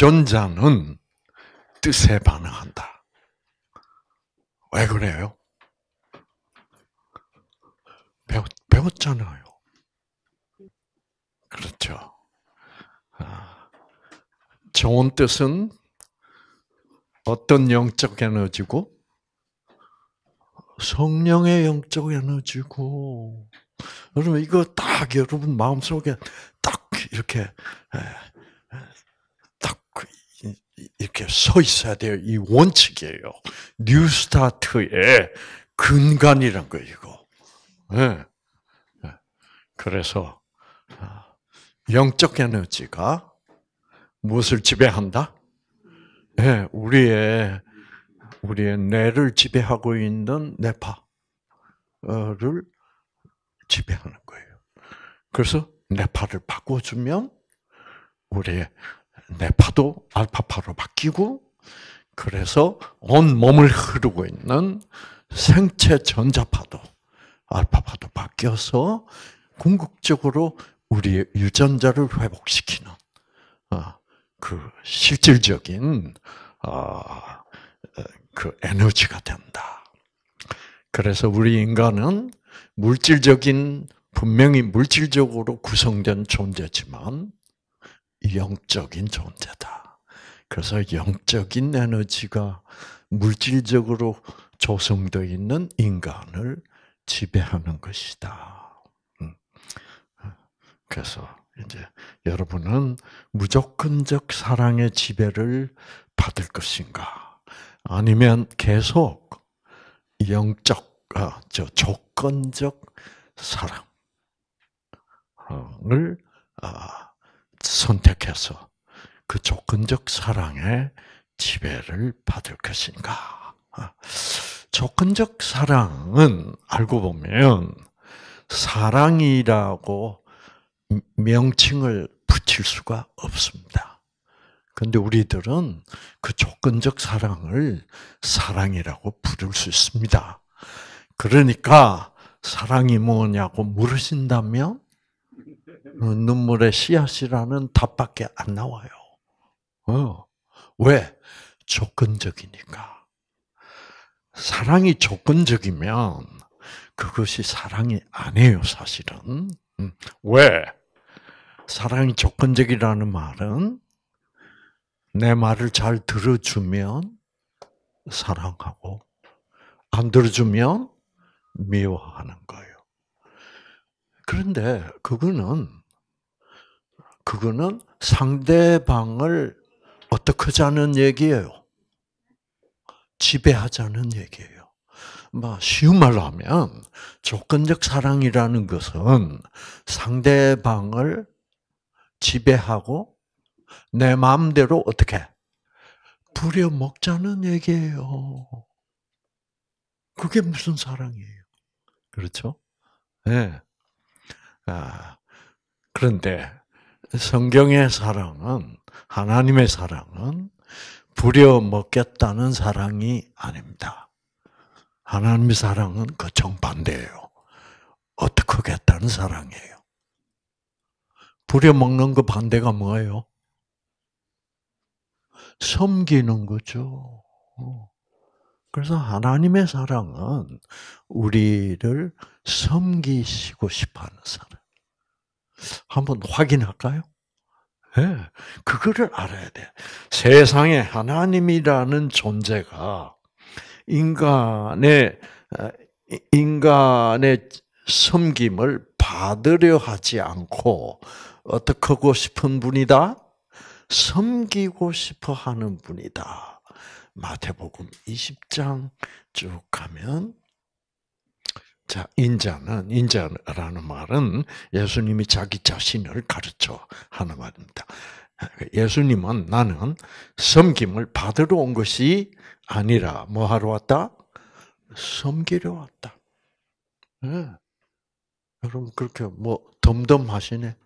전자는 뜻에 반응한다. 왜 그래요? 배웠, 배웠잖아요. 그렇죠. 아, 좋은 뜻은 어떤 영적 에너지고? 성령의 영적 에너지고. 여러분, 이거 딱 여러분 마음속에 딱 이렇게 이렇게 서 있어야 돼요. 이 원칙이에요. 뉴 스타트의 근간이란 거, 이거. 네. 그래서, 아, 영적 에너지가 무엇을 지배한다? 네, 우리의, 우리의 뇌를 지배하고 있는 뇌파를 지배하는 거예요. 그래서 뇌파를 바꿔주면 우리의 내 파도 알파파로 바뀌고 그래서 온 몸을 흐르고 있는 생체 전자파도 알파파도 바뀌어서 궁극적으로 우리의 유전자를 회복시키는 어, 그 실질적인 어, 그 에너지가 된다. 그래서 우리 인간은 물질적인 분명히 물질적으로 구성된 존재지만 영적인 존재다. 그래서 영적인 에너지가 물질적으로 조성되어 있는 인간을 지배하는 것이다. 음. 그래서 이제 여러분은 무조건적 사랑의 지배를 받을 것인가? 아니면 계속 영적, 아, 저 조건적 사랑을 아, 선택해서 그 조건적 사랑의 지배를 받을 것인가. 조건적 사랑은 알고 보면 사랑이라고 명칭을 붙일 수가 없습니다. 근데 우리들은 그 조건적 사랑을 사랑이라고 부를 수 있습니다. 그러니까 사랑이 뭐냐고 물으신다면 어, 눈물의 씨앗이라는 답밖에 안 나와요. 어. 왜? 조건적이니까. 사랑이 조건적이면 그것이 사랑이 아니에요, 사실은. 음, 왜? 사랑이 조건적이라는 말은 내 말을 잘 들어주면 사랑하고 안 들어주면 미워하는 거예요. 그런데 그거는 그거는 상대방을 어떻게 하자는 얘기예요. 지배하자는 얘기예요. 막 쉬운 말로 하면 조건적 사랑이라는 것은 상대방을 지배하고 내 마음대로 어떻게 부려먹자는 얘기예요. 그게 무슨 사랑이에요? 그렇죠? 예. 네. 아, 그런데 성경의 사랑은 하나님의 사랑은 부려먹겠다는 사랑이 아닙니다. 하나님의 사랑은 그 정반대예요. 어떻게 하겠다는 사랑이에요. 부려먹는 그 반대가 뭐예요? 섬기는 거죠. 그래서 하나님의 사랑은 우리를 섬기시고 싶어 하는 사랑. 한번 확인할까요? 네. 그거를 알아야 돼. 세상에 하나님이라는 존재가 인간의 어, 인간의 섬김을 받으려 하지 않고 어떻게 하고 싶은 분이다? 섬기고 싶어 하는 분이다. 마태복음 20장 쭉 가면 자, 인자는, 인자라는 말은 예수님이 자기 자신을 가르쳐 하는 말입니다. 예수님은 나는 섬김을 받으러 온 것이 아니라 뭐 하러 왔다? 섬기려 왔다. 네. 여러분 그렇게 뭐 덤덤하시네.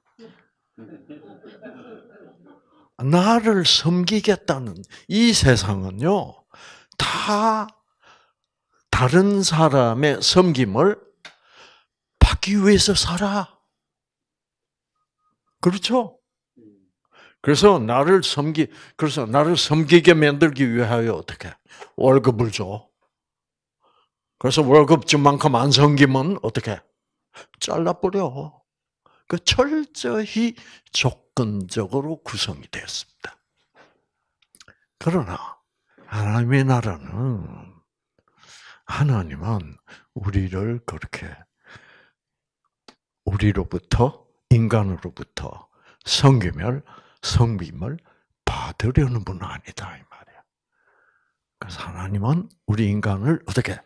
나를 섬기겠다는 이 세상은요 다 다른 사람의 섬김을 받기 위해서 살아. 그렇죠? 그래서 나를 섬기, 그래서 나를 섬기게 만들기 위하여 어떻게? 월급을 줘. 그래서 월급 준만큼 안 섬기면 어떻게? 잘라버려. 그 철저히 조건적으로 구성이 되었습니다. 그러나, 하나님의 나라는 하나님은 우리를 그렇게 우리로부터 인간으로부터 성김을 성빔을 받으려는 분은 아니다 이 말이야. 그래서 하나님은 우리 인간을 어떻게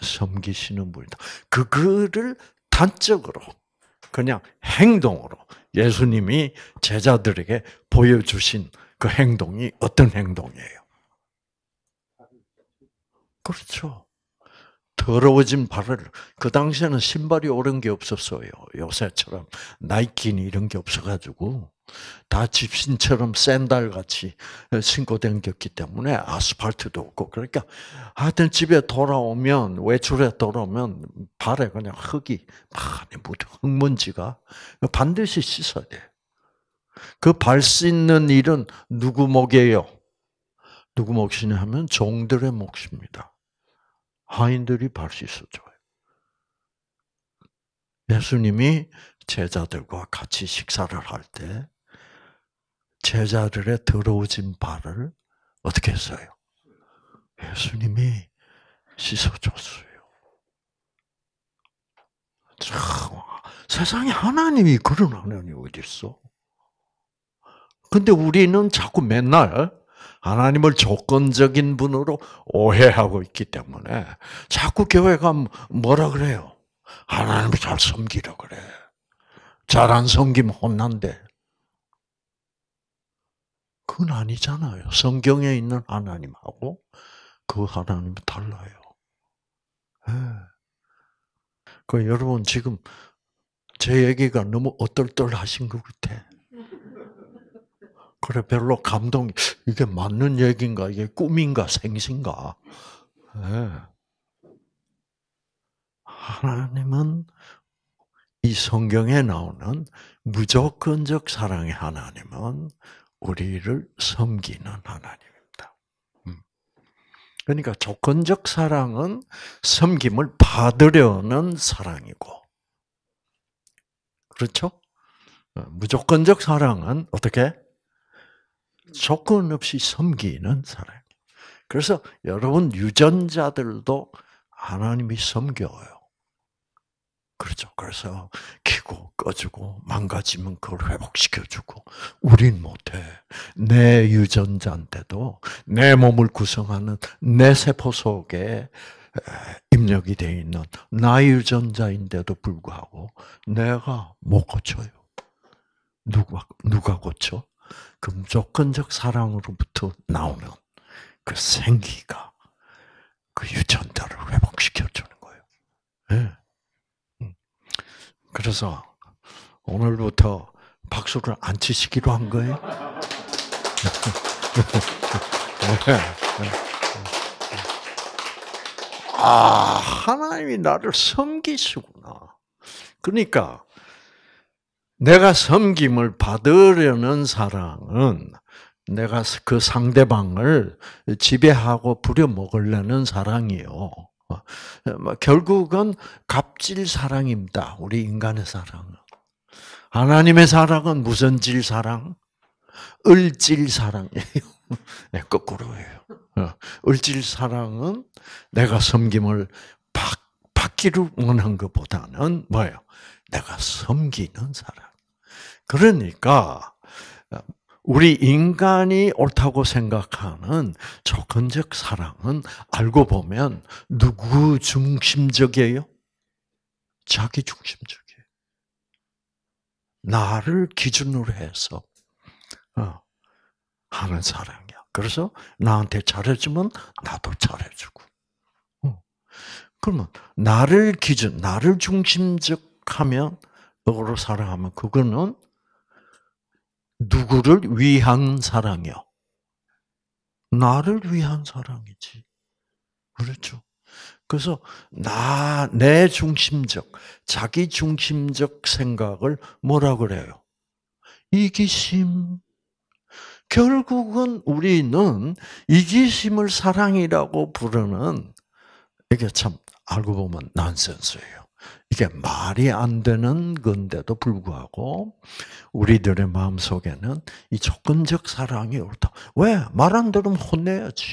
섬기시는 분이다. 그거를 단적으로 그냥 행동으로 예수님이 제자들에게 보여주신 그 행동이 어떤 행동이에요? 그렇죠. 더러워진 발을 그 당시에는 신발이 오른 게 없었어요. 요새처럼 나이키니 이런 게 없어가지고 다 집신처럼 샌달 같이 신고 댕겼기 때문에 아스팔트도 없고 그러니까 하여튼 집에 돌아오면 외출에 돌아오면 발에 그냥 흙이 많이 묻어 흙먼지가 반드시 씻어야 돼. 그 발 씻는 일은 누구 목이에요? 누구 몫이냐 하면 종들의 몫입니다. 하인들이 발씻어줘요. 예수님이 제자들과 같이 식사를 할 때 제자들의 더러워진 발을 어떻게 했어요? 예수님이 씻어줬어요. 참, 세상에 하나님이 그런 하나님이 어딨어? 근데 우리는 자꾸 맨날 하나님을 조건적인 분으로 오해하고 있기 때문에 자꾸 교회가 뭐라 그래요? 하나님을 잘 섬기라 그래. 잘 안 섬기면 혼난대. 그건 아니잖아요. 성경에 있는 하나님하고 그 하나님은 달라요. 예. 그 여러분 지금 제 얘기가 너무 어떨떨하신 것 같아. 그래 별로 감동 이게 맞는 얘기인가 이게 꿈인가 생신가 네. 하나님은 이 성경에 나오는 무조건적 사랑의 하나님은 우리를 섬기는 하나님입니다. 음. 그러니까 조건적 사랑은 섬김을 받으려는 사랑이고, 그렇죠? 어, 무조건적 사랑은 어떻게? 조건 없이 섬기는 사랑. 그래서 여러분 유전자들도 하나님이 섬겨요. 그렇죠. 그래서 키고 꺼지고 망가지면 그걸 회복시켜주고 우린 못해. 내 유전자한테도 내 몸을 구성하는 내 세포 속에 입력이 돼 있는 나 유전자인데도 불구하고 내가 못 고쳐요. 누가 누가 고쳐? 그 무조건적 사랑으로부터 나오는 그 생기가 그 유전자를 회복시켜 주는 거예요. 네. 그래서 오늘부터 박수를 안 치시기로 한 거예요. 네. 아, 하나님이 나를 섬기시구나. 그러니까 내가 섬김을 받으려는 사랑은 내가 그 상대방을 지배하고 부려먹으려는 사랑이요. 뭐 결국은 갑질 사랑입니다. 우리 인간의 사랑은. 하나님의 사랑은 무슨 질 사랑? 을질 사랑이에요. 네, 거꾸로예요. 어, 을질 사랑은 내가 섬김을 받, 받기를 원한 것보다는 뭐예요? 내가 섬기는 사랑. 그러니까 어, 우리 인간이 옳다고 생각하는 조건적 사랑은 알고 보면 누구 중심적이에요? 자기 중심적이에요. 나를 기준으로 해서 어, 하는 사랑이야. 그래서 나한테 잘해주면 나도 잘해주고. 어, 그러면 나를 기준, 나를 중심적 하면, 너로 사랑하면 그거는 누구를 위한 사랑이요? 나를 위한 사랑이지. 그렇죠? 그래서 나, 내 중심적, 자기 중심적 생각을 뭐라 그래요? 이기심. 결국은 우리는 이기심을 사랑이라고 부르는 이게 참 알고 보면 난센스예요. 이게 말이 안 되는 건데도 불구하고 우리들의 마음 속에는 이 조건적 사랑이 옳다. 왜? 말 안 들으면 혼내야지.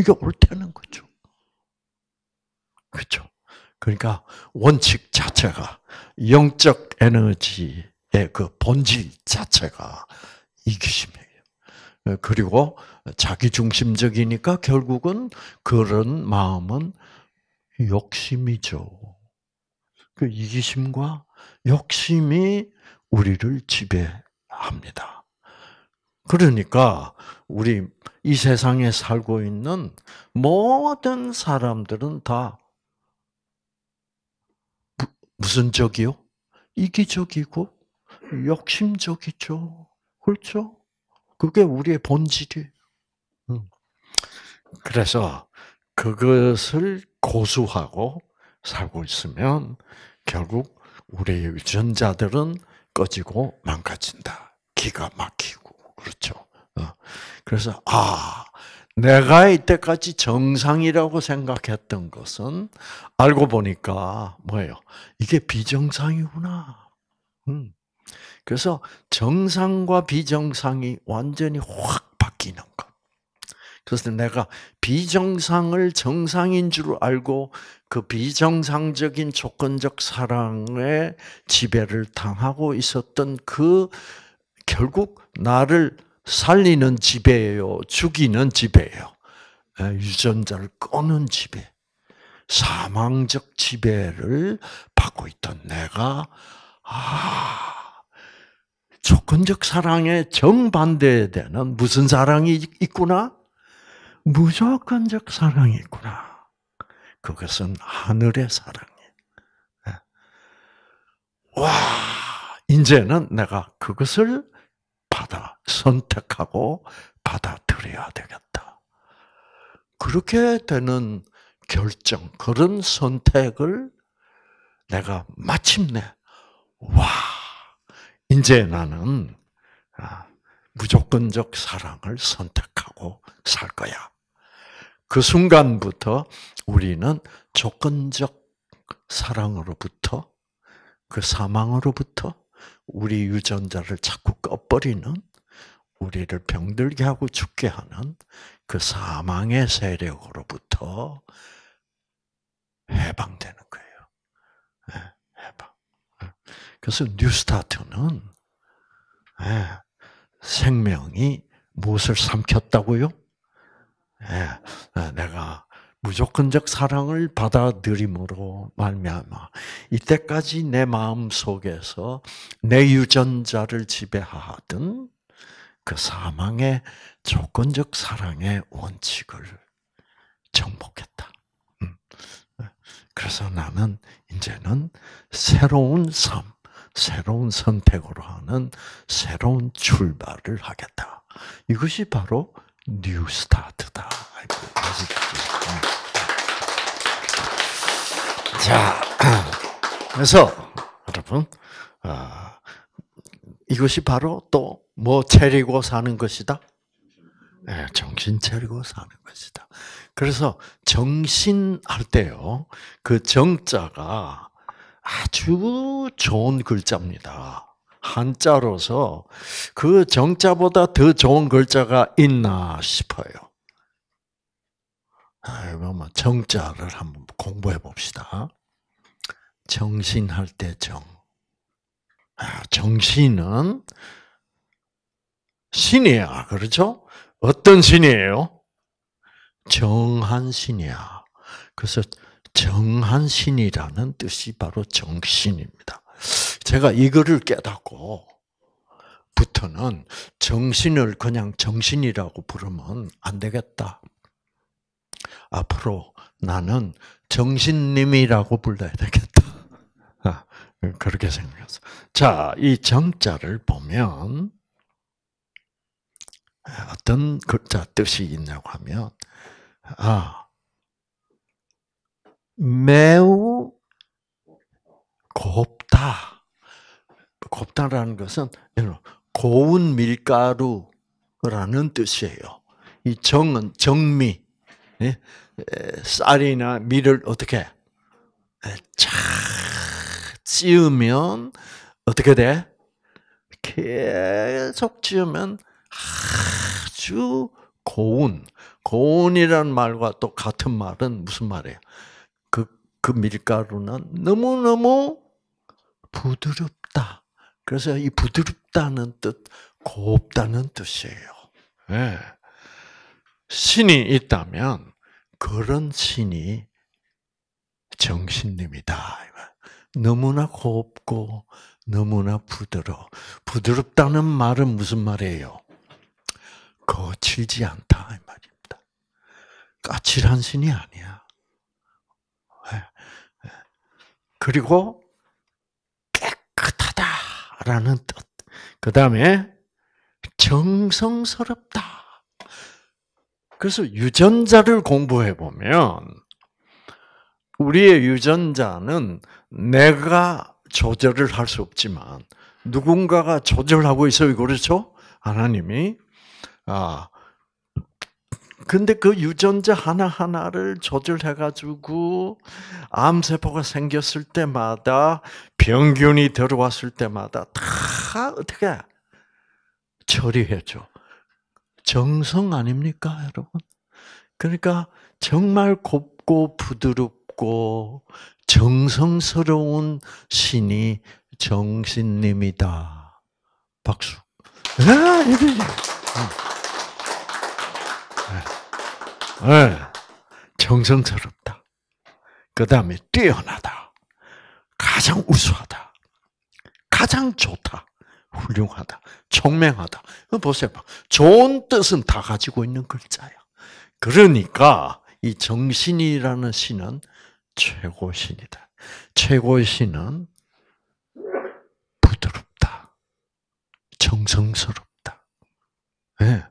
이게 옳다는 거죠. 그렇죠. 그러니까 원칙 자체가 영적 에너지의 그 본질 자체가 이기심이에요. 그리고 자기중심적이니까 결국은 그런 마음은 욕심이죠. 그 이기심과 욕심이 우리를 지배합니다. 그러니까 우리 이 세상에 살고 있는 모든 사람들은 다 무슨 적이요? 이기적이고 욕심적이죠. 그렇죠? 그게 우리의 본질이. 음. 그래서 그것을 고수하고 살고 있으면 결국 우리의 유전자들은 꺼지고 망가진다. 기가 막히고 그렇죠. 어. 그래서 아 내가 이때까지 정상이라고 생각했던 것은 알고 보니까 뭐예요? 이게 비정상이구나. 음. 그래서 정상과 비정상이 완전히 확 바뀌는 거. 그래서 내가 비정상을 정상인 줄 알고 그 비정상적인 조건적 사랑에 지배를 당하고 있었던 그 결국 나를 살리는 지배예요. 죽이는 지배예요. 예, 유전자를 끄는 지배. 사망적 지배를 받고 있던 내가, 아, 조건적 사랑의 정반대되는 에 무슨 사랑이 있구나? 무조건적 사랑이 있구나. 그것은 하늘의 사랑이에 예. 와, 이제는 내가 그것을 받아, 선택하고 받아들여야 되겠다. 그렇게 되는 결정, 그런 선택을 내가 마침내, 와, 이제 나는 아, 무조건적 사랑을 선택하고 살 거야. 그 순간부터 우리는 조건적 사랑으로부터 그 사망으로부터 우리 유전자를 자꾸 꺼버리는 우리를 병들게 하고 죽게 하는 그 사망의 세력으로부터 해방되는 거예요. 예, 해방. 예. 그래서 뉴스타트는 예, 생명이 무엇을 삼켰다고요? 예, 어, 내가 무조건적 사랑을 받아들임으로 말미암아 이때까지 내 마음 속에서 내 유전자를 지배하던 그 사망의 조건적 사랑의 원칙을 정복했다. 음. 어, 그래서 나는 이제는 새로운 삶, 새로운 선택으로 하는 새로운 출발을 하겠다. 이것이 바로 뉴 스타트다. 음. 자, 그래서 여러분 어, 이것이 바로 또뭐 차리고 사는 것이다. 네, 정신 차리고 사는 것이다. 그래서 정신 할 때요, 그 정자가 아주 좋은 글자입니다. 한자로서 그 정자보다 더 좋은 글자가 있나 싶어요. 그 정자를 한번 공부해 봅시다. 정신할 때 정. 아, 정신은 신이야, 그렇죠? 어떤 신이에요? 정한 신이야. 그래서 정한 신이라는 뜻이 바로 정신입니다. 제가 이거를 깨닫고 부터는 정신을 그냥 정신이라고 부르면 안 되겠다. 앞으로 나는 정신님이라고 불러야 되겠다. 아, 그렇게 생각했어. 자, 이 정자를 보면 어떤 글자 그, 뜻이 있냐고 하면 아 매우 곱다. 곱다라는 것은 고운 밀가루라는 뜻이에요. 이 정은 정미, 예? 쌀이나 밀을 어떻게 찌우면 어떻게 돼? 계속 찌우면 아주 고운, 고운이라는 말과 또 같은 말은 무슨 말이에요? 그, 그 밀가루는 너무너무 부드럽다. 그래서 이 부드럽다는 뜻, 곱다는 뜻이에요. 네. 신이 있다면 그런 신이 정신님이다. 너무나 곱고 너무나 부드러. 부드럽다는 말은 무슨 말이에요? 거칠지 않다 이 말입니다. 까칠한 신이 아니야. 예. 예. 그리고 라는 뜻. 그 다음에 정성스럽다. 그래서 유전자를 공부해 보면 우리의 유전자는 내가 조절을 할 수 없지만 누군가가 조절하고 있어요. 그렇죠? 하나님이 아 근데 그 유전자 하나하나를 조절해가지고 암세포가 생겼을 때마다 병균이 들어왔을 때마다 다 어떻게 처리해줘. 정성 아닙니까, 여러분? 그러니까 정말 곱고 부드럽고 정성스러운 신이 정신님이다. 박수. 아, 네. 정성스럽다. 그 다음에 뛰어나다. 가장 우수하다. 가장 좋다. 훌륭하다. 총명하다. 어, 보세요. 좋은 뜻은 다 가지고 있는 글자야. 그러니까 이 정신이라는 신은 최고 신이다. 최고의 신은 부드럽다. 정성스럽다. 네.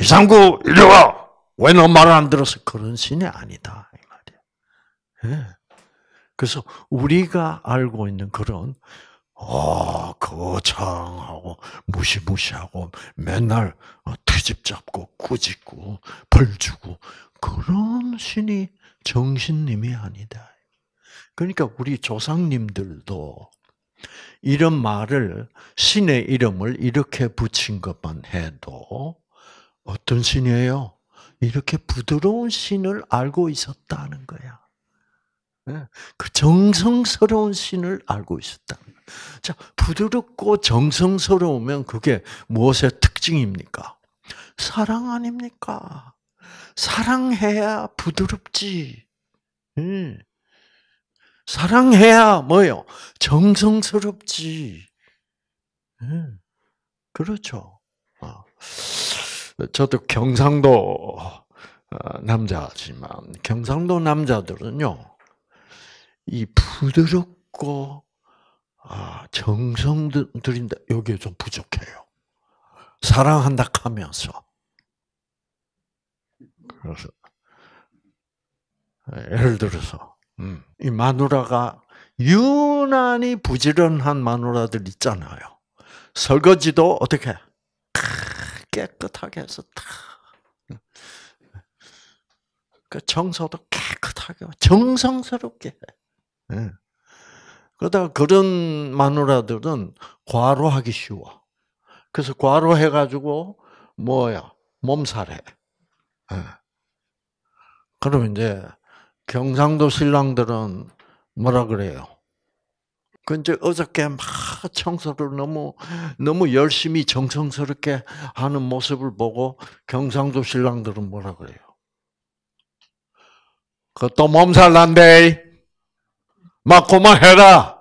이상구 이리 와. 왜 너 말을 안 들었어? 그런 신이 아니다 이 말이야. 예. 그래서 우리가 알고 있는 그런 어, 거창하고 무시무시하고 맨날 어, 트집 잡고 꾸짖고 벌 주고 그런 신이 정신님이 아니다. 그러니까 우리 조상님들도 이런 말을 신의 이름을 이렇게 붙인 것만 해도 어떤 신이에요? 이렇게 부드러운 신을 알고 있었다는 거야. 예, 그 정성스러운 신을 알고 있었다. 자, 부드럽고 정성스러우면 그게 무엇의 특징입니까? 사랑 아닙니까? 사랑해야 부드럽지. 응. 예. 사랑해야 뭐요? 정성스럽지. 응. 예, 그렇죠. 어. 저도 경상도 어, 남자지만 경상도 남자들은요 이 부드럽고 아, 정성들인데 여기에 좀 부족해요. 사랑한다 하면서 그래서 예, 예를 들어서 음, 이 마누라가 유난히 부지런한 마누라들 있잖아요. 설거지도 어떻게 깨끗하게 해서 탁. 그 청소도 깨끗하게 정성스럽게 해. 네. 그러다가 그런 마누라들은 과로하기 쉬워. 그래서 과로해가지고 뭐야 몸살해. 네. 그럼 이제 경상도 신랑들은 뭐라 그래요? 근데 어저께 막 청소를 너무 너무 열심히 정성스럽게 하는 모습을 보고 경상도 신랑들은 뭐라 그래요? 그것도 몸살 난대. 맞고만 해라.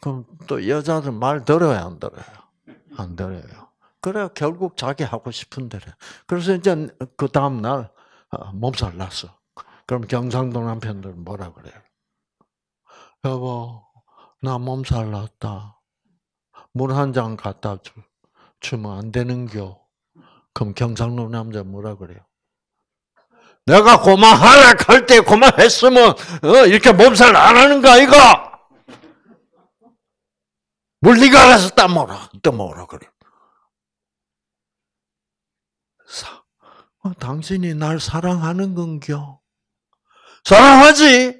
그럼 또 여자들 말 들어요, 안 들어요? 안 들어요. 그래 결국 자기 하고 싶은 대로. 그래서 이제 그 다음 날 어, 몸살 났어. 그럼 경상도 남편들은 뭐라 그래요? 여보, 나 몸살 났다. 물 한 잔 갖다 주, 주면 안 되는겨. 그럼 경상도 남자 뭐라 그래요? 내가 고마워라할때 고마했으면 워 어, 이렇게 몸살 안 하는 거 아이가? 물 네가 알아서 따먹어라. 따먹어라 그래. 사, 어, 당신이 날 사랑하는 건겨. 사랑하지?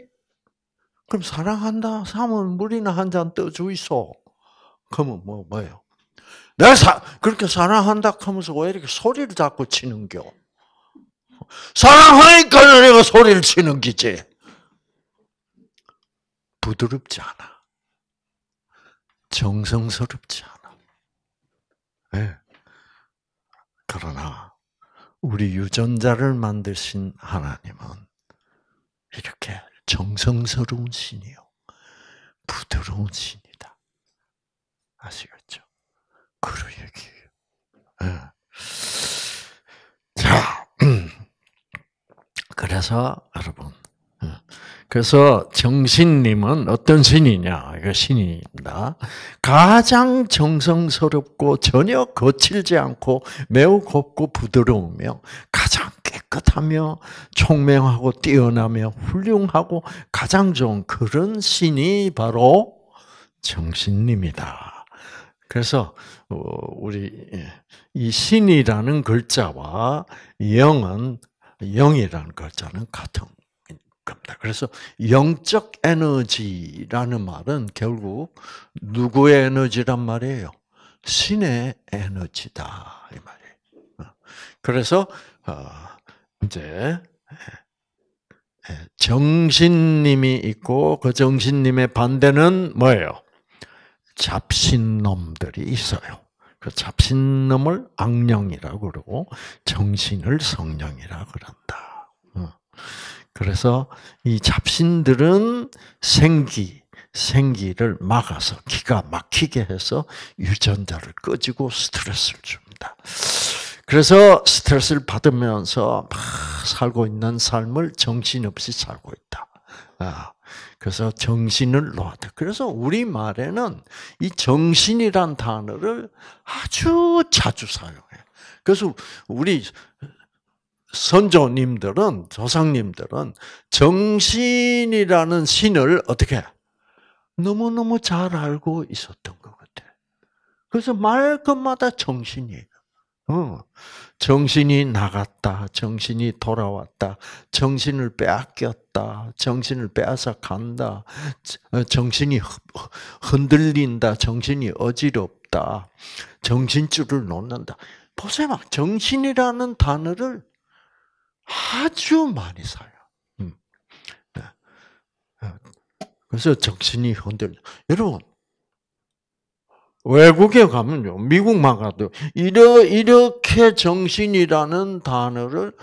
그럼 사랑한다. 삼은 물이나 한 잔 떠 주이소. 그러면 뭐 뭐예요? 내가 사, 그렇게 사랑한다 하면서 왜 이렇게 소리를 자꾸 치는겨? 사랑하니까 내가 소리를 치는 기지. 부드럽지 않아. 정성스럽지 않아. 네. 그러나 우리 유전자를 만드신 하나님은 이렇게 정성스러운 신이요. 부드러운 신이다. 아시겠죠? 그런 얘기예요. 네. 자, 음. 그래서 여러분, 예. 그래서 정신님은 어떤 신이냐? 이거 신입니다. 가장 정성스럽고 전혀 거칠지 않고 매우 곱고 부드러우며 가장 깨끗하며 총명하고 뛰어나며 훌륭하고 가장 좋은 그런 신이 바로 정신님이다. 그래서 어, 우리 예, 이 신이라는 글자와 영은 영이라는 글자는 같은 겁니다. 그래서 영적 에너지라는 말은 결국 누구의 에너지란 말이에요? 신의 에너지다 이 말이에요. 어, 그래서 어, 번째, 예. 예. 정신님이 있고 그 정신님의 반대는 뭐예요? 잡신놈들이 있어요. 그 잡신놈을 악령이라고 그러고 정신을 성령이라고 그런다. 어. 그래서 이 잡신들은 생기, 생기를 막아서 기가 막히게 해서 유전자를 꺼지고 스트레스를 줍니다. 그래서 스트레스를 받으면서 막 살고 있는 삶을 정신없이 살고 있다. 아, 그래서 정신을 놓았다. 그래서 우리말에는 이 정신이란 단어를 아주 자주 사용해 그래서 우리 선조님들은, 조상님들은 정신이라는 신을 어떻게 너무너무 잘 알고 있었던 것같아 그래서 말 끝마다 정신이 어, 정신이 나갔다, 정신이 돌아왔다, 정신을 빼앗겼다, 정신을 빼앗아 간다, 어, 정신이 흔들린다, 정신이 어지럽다, 정신줄을 놓는다. 보세요. 정신이라는 단어를 아주 많이 써요 음. 네. 어. 그래서 정신이 흔들려. 여러분, 외국에 가면요, 미국만 가도 이러 이렇게 정신이라는 단어를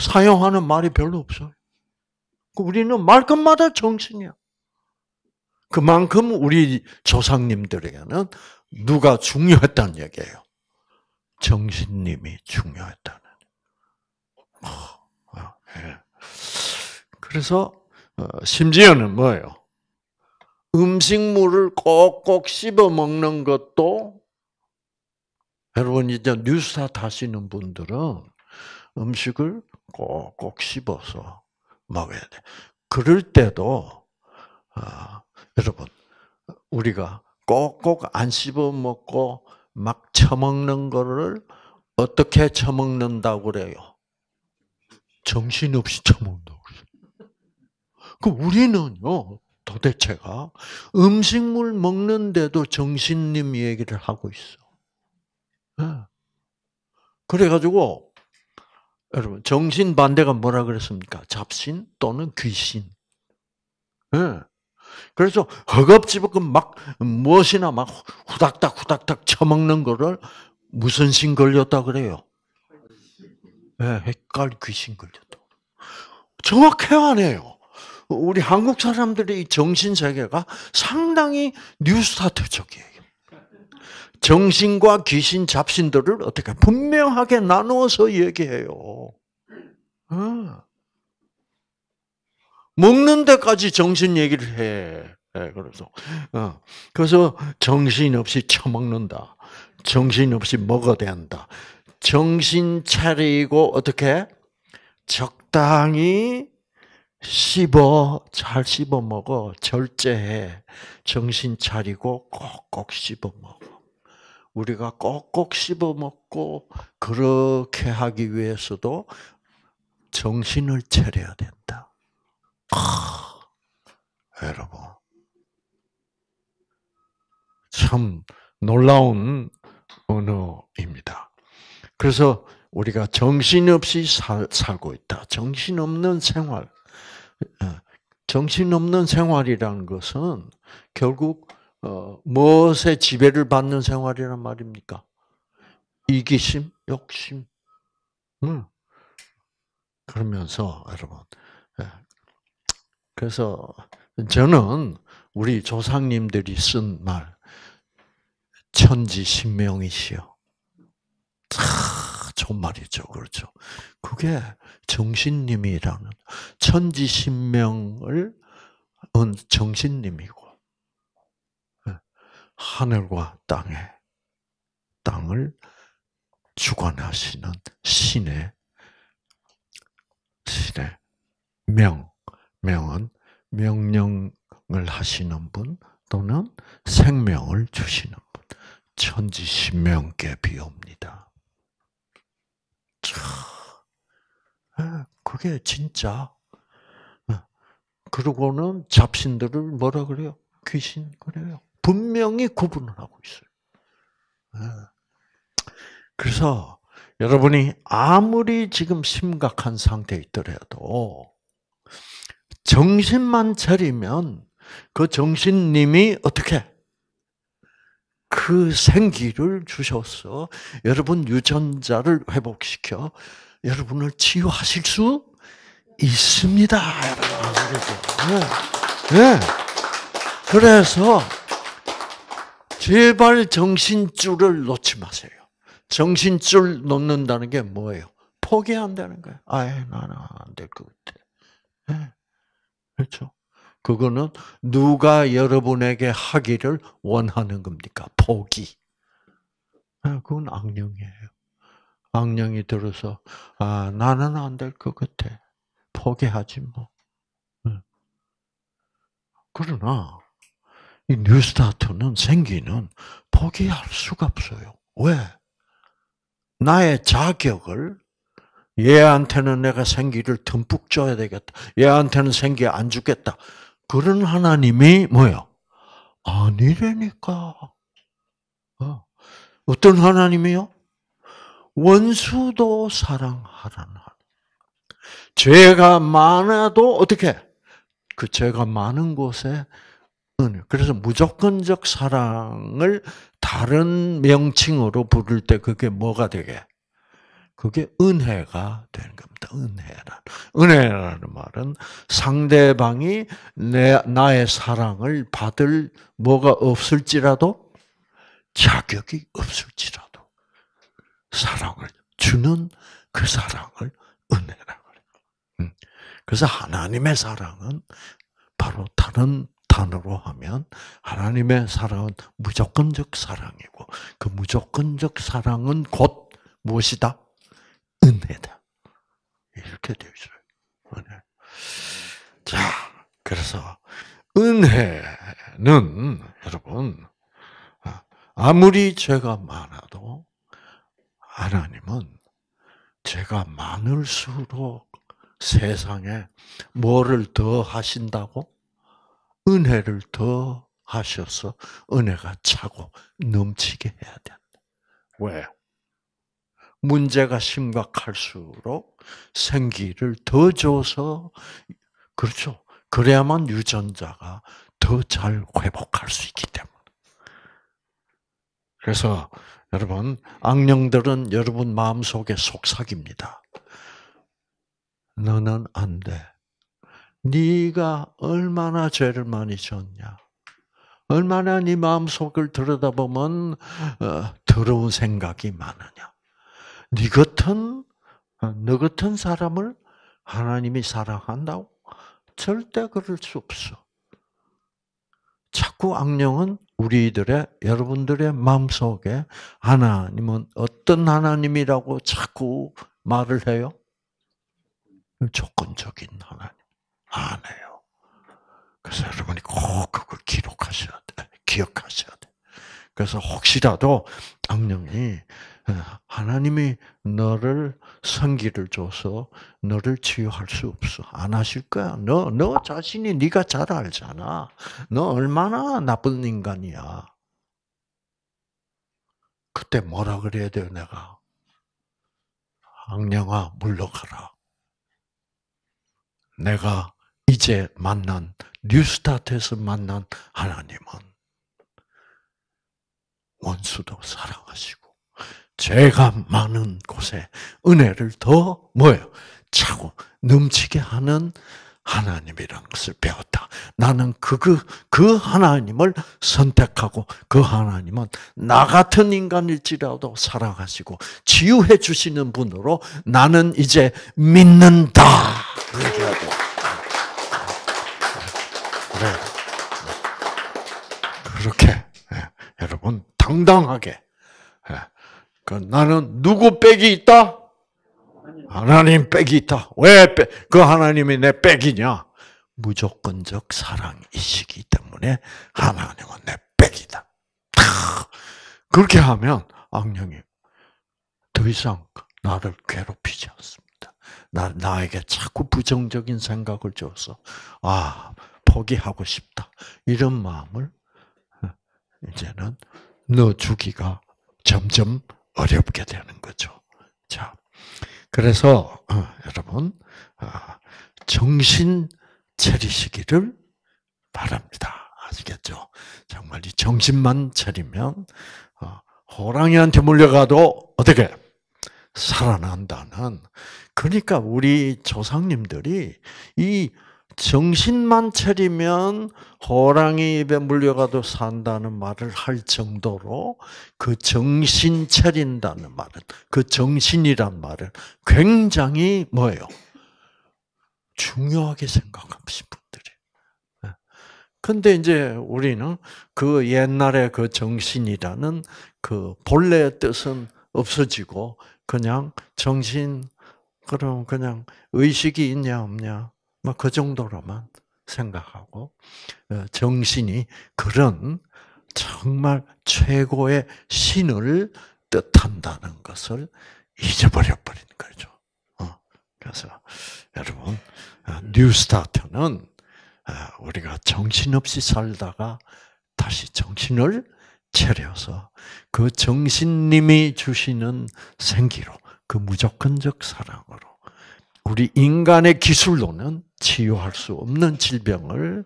사용하는 말이 별로 없어요. 그 우리는 말끝마다 정신이야. 그만큼 우리 조상님들에게는 누가 중요했다는 얘기예요. 정신님이 중요했다는. 아, 아, 예. 그래서 어, 심지어는 뭐예요? 음식물을 꼭꼭 씹어 먹는 것도 여러분 이제 뉴스타 타시는 분들은 음식을 꼭꼭 씹어서 먹어야 돼. 그럴 때도 아, 여러분 우리가 꼭꼭 안 씹어 먹고 막 처먹는 거를 어떻게 처먹는다고 그래요? 정신없이 처먹는다고 그래요. 그 우리는요, 도대체가 음식물 먹는데도 정신님 얘기를 하고 있어. 예. 그래가지고 여러분 정신 반대가 뭐라 그랬습니까? 잡신 또는 귀신. 예. 그래서 허겁지겁 막 무엇이나 막 후닥닥 후닥닥 처먹는 거를 무슨 신 걸렸다 그래요? 네, 헷갈 귀신 걸렸다. 정확해야 하요 우리 한국 사람들의 이 정신 세계가 상당히 뉴스타트적이에요. 정신과 귀신 잡신들을 어떻게 분명하게 나누어서 얘기해요. 어. 먹는 데까지 정신 얘기를 해. 예, 그래서 어. 그래서 정신없이 처먹는다. 정신없이 먹어댄다. 정신 차리고 어떻게 적당히 씹어 잘 씹어 먹어 절제해 정신 차리고 꼭꼭 씹어 먹어 우리가 꼭꼭 씹어 먹고 그렇게 하기 위해서도 정신을 차려야 된다. 아, 여러분 참 놀라운 언어입니다. 그래서 우리가 정신없이 살, 살고 있다. 정신없는 생활. 어, 정신없는 생활이라는 것은 결국 어, 무엇에 지배를 받는 생활이란 말입니까? 이기심, 욕심. 음. 그러면서 여러분, 예. 그래서 저는 우리 조상님들이 쓴 말, 천지신명이시여. 존말이죠. 그렇죠. 그게 정신님이라는 천지신명을 은 정신님이고 예, 하늘과 땅에 땅을 주관하시는 신의 신의 명 명은 명령을 하시는 분 또는 생명을 주시는 분 천지신명께 비옵니다. 그게 진짜. 그러고는 잡신들을 뭐라 그래요? 귀신 그래요. 분명히 구분을 하고 있어요. 예. 그래서 여러분이 아무리 지금 심각한 상태에 있더라도 정신만 차리면 그 정신님이 어떻게 그 생기를 주셔서 여러분 유전자를 회복시켜 여러분을 치유하실 수 있습니다. 네. 네. 그래서 제발 정신줄을 놓지 마세요. 정신줄 놓는다는 게 뭐예요? 포기한다는 거예요. 아예 나는 안 될 것 같아. 네. 그렇죠? 그거는 누가 여러분에게 하기를 원하는 겁니까? 포기. 아, 그건 악령이에요. 악령이 들어서 아 나는 안 될 것 같아. 포기하지 뭐. 그러나 이 뉴스타트는 생기는 포기할 수가 없어요. 왜? 나의 자격을 얘한테는 내가 생기를 듬뿍 줘야 되겠다. 얘한테는 생기 안 주겠다. 그런 하나님이 뭐요? 아니라니까. 어. 어떤 하나님이요? 원수도 사랑하라는 하나님. 죄가 많아도 어떻게? 그 죄가 많은 곳에 그래서 무조건적 사랑을 다른 명칭으로 부를 때 그게 뭐가 되게? 그게 은혜가 되는 겁니다. 은혜란. 은혜라는 말은 상대방이 내, 나의 사랑을 받을 뭐가 없을지라도 자격이 없을지라도 사랑을 주는 그 사랑을 은혜라고 그래요. 음. 그래서 하나님의 사랑은 바로 다른 단어로 하면 하나님의 사랑은 무조건적 사랑이고 그 무조건적 사랑은 곧 무엇이다? 은혜다. 이렇게 되어 있어요. 자, 그래서 은혜는 여러분 아, 아무리 죄가 많아도 하나님은 죄가 많을수록 세상에 뭐를 더 하신다고? 은혜를 더 하셔서 은혜가 차고 넘치게 해야 된다. 왜? 문제가 심각할수록 생기를 더 줘서 그렇죠. 그래야만 유전자가 더 잘 회복할 수 있기 때문에. 그래서 여러분 악령들은 여러분 마음속에 속삭입니다. 너는 안 돼. 네가 얼마나 죄를 많이 졌냐. 얼마나 네 마음속을 들여다보면 어, 더러운 생각이 많으냐. 네 같은 어, 너 같은 사람을 하나님이 사랑한다고 절대 그럴 수 없어. 자꾸 악령은 우리들의 여러분들의 마음 속에 하나님은 어떤 하나님이라고 자꾸 말을 해요. 조건적인 하나님 안 해요. 그래서 여러분이 꼭 그걸 기록하셔야 돼, 기억하셔야 돼. 그래서 혹시라도 악령이 하나님이 너를 성기를 줘서 너를 치유할 수 없어. 안 하실 거야. 너, 너 자신이 네가 잘 알잖아. 너 얼마나 나쁜 인간이야. 그때 뭐라 그래야 돼 내가? 악령아, 물러가라. 내가 이제 만난, 뉴스타트에서 만난 하나님은 원수도 사랑하시고, 죄가 많은 곳에 은혜를 더 뭐예요? 차고 넘치게 하는 하나님이란 것을 배웠다. 나는 그그 그 하나님을 선택하고 그 하나님은 나 같은 인간일지라도 살아가시고 치유해 주시는 분으로 나는 이제 믿는다. 그래. 그렇게 예, 여러분 당당하게 예, 그 나는 누구 백이 있다? 하나님 백이 있다. 왜 그 하나님이 내 백이냐? 무조건적 사랑이시기 때문에 하나님은 내 백이다. 그렇게 하면 악령이 더 이상 나를 괴롭히지 않습니다. 나, 나에게 자꾸 부정적인 생각을 줘서, 아, 포기하고 싶다. 이런 마음을 어, 이제는 넣어주기가 점점 어렵게 되는 거죠. 자, 그래서 어, 여러분 어, 정신 차리시기를 바랍니다. 아시겠죠? 정말 이 정신만 차리면 어, 호랑이한테 물려가도 어떻게 살아난다는. 그러니까 우리 조상님들이 이 정신만 차리면 호랑이 입에 물려가도 산다는 말을 할 정도로 그 정신 차린다는 말은 그 정신이란 말은 굉장히 뭐예요? 중요하게 생각하신 분들이. 예. 근데 이제 우리는 그 옛날에 그 정신이라는 그 본래의 뜻은 없어지고 그냥 정신 그럼 그냥 의식이 있냐 없냐 뭐그 정도로만 생각하고 어, 정신이 그런 정말 최고의 신을 뜻한다는 것을 잊어버려 버리는 거죠. 어, 그래서 여러분 어, 뉴스타트는 우리가 정신없이 살다가 다시 정신을 차려서 그 정신님이 주시는 생기로 그 무조건적 사랑으로 우리 인간의 기술로는 치유할 수 없는 질병을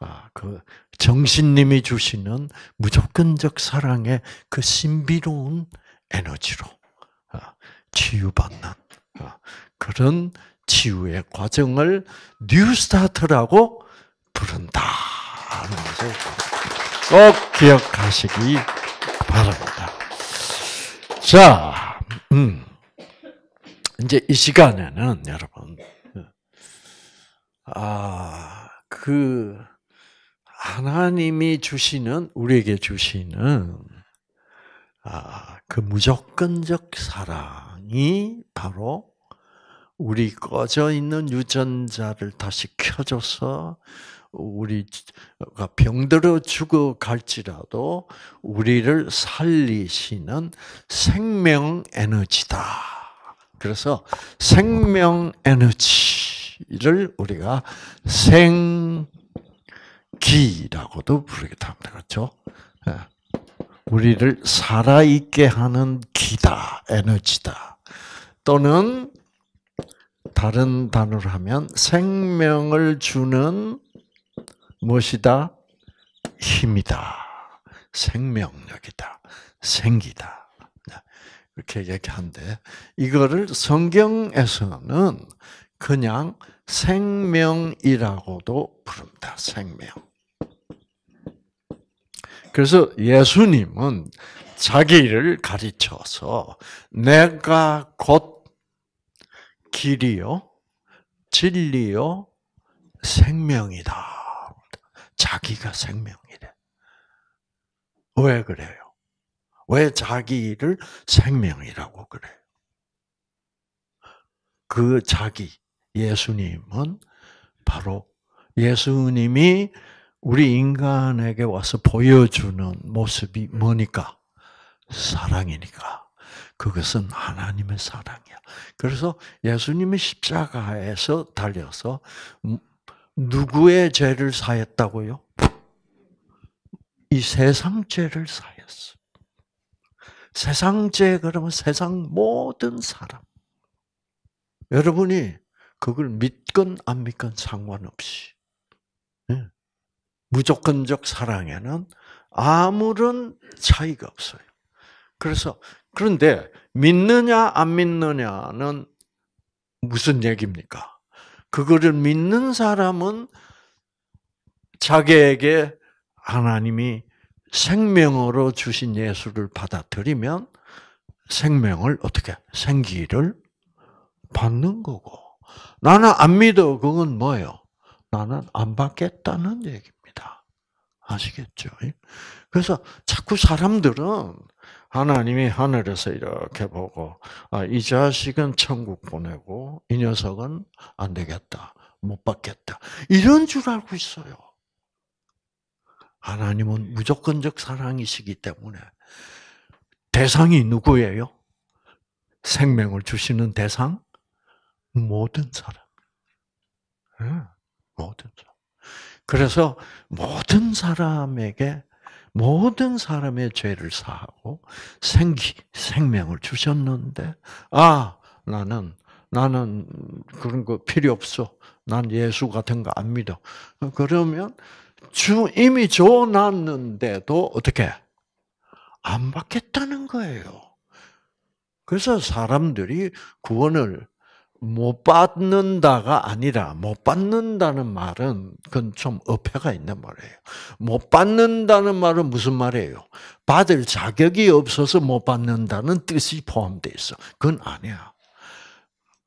아, 그 정신님이 주시는 무조건적 사랑의 그 신비로운 에너지로 아, 치유받는 아, 그런 치유의 과정을 뉴스타트라고 부른다. 꼭 기억하시기 바랍니다. 자, 음. 이제 이 시간에는 여러분 아, 그 하나님이 주시는 우리에게 주시는 아, 그 무조건적 사랑이 바로 우리 꺼져 있는 유전자를 다시 켜줘서 우리가 병들어 죽어갈지라도 우리를 살리시는 생명 에너지다. 그래서 생명 에너지. 생기를 우리가 생기라고도 부르기도 합니다. 그렇죠? 예. 우리를 살아있게 하는 기다, 에너지다. 또는 다른 단어로 하면 생명을 주는 무엇이다? 힘이다. 생명력이다. 생기다. 예. 이렇게 얘기한데, 이거를 성경에서는 그냥 생명이라고도 부릅니다. 생명. 그래서 예수님은 자기를 가르쳐서 내가 곧 길이요, 진리요, 생명이다. 자기가 생명이래. 왜 그래요? 왜 자기를 생명이라고 그래요? 그 자기, 예수님은 바로 예수님이 우리 인간에게 와서 보여주는 모습이 뭐니까? 사랑이니까. 그것은 하나님의 사랑이야. 그래서 예수님이 십자가에서 달려서 음, 누구의 죄를 사했다고요? 이 세상 죄를 사했어. 세상 죄 그러면 세상 모든 사람. 여러분이 그걸 믿건 안 믿건 상관없이 예. 무조건적 사랑에는 아무런 차이가 없어요. 그래서 그런데 믿느냐 안 믿느냐는 무슨 얘기입니까? 그거를 믿는 사람은 자기에게 하나님이 생명으로 주신 예수를 받아들이면 생명을 어떻게 생기를 받는 거고 나는 안 믿어. 그건 뭐예요? 나는 안 받겠다는 얘기입니다. 아시겠죠? 그래서 자꾸 사람들은 하나님이 하늘에서 이렇게 보고 아, 이 자식은 천국 보내고 이 녀석은 안 되겠다. 못 받겠다. 이런 줄 알고 있어요. 하나님은 무조건적 사랑이시기 때문에 대상이 누구예요? 생명을 주시는 대상? 모든 사람. 응? 예, 모든 사람. 그래서 모든 사람에게 모든 사람의 죄를 사하고 생기 생명을 주셨는데 아 나는 나는 그런 거 필요 없어. 난 예수 같은 거 안 믿어. 그러면 주 이미 줘놨는데도 어떻게 안 받겠다는 거예요. 그래서 사람들이 구원을 못 받는다가 아니라 못 받는다는 말은 그건 좀 어폐가 있는 말이에요. 못 받는다는 말은 무슨 말이에요? 받을 자격이 없어서 못 받는다는 뜻이 포함되어 있어. 그건 아니야.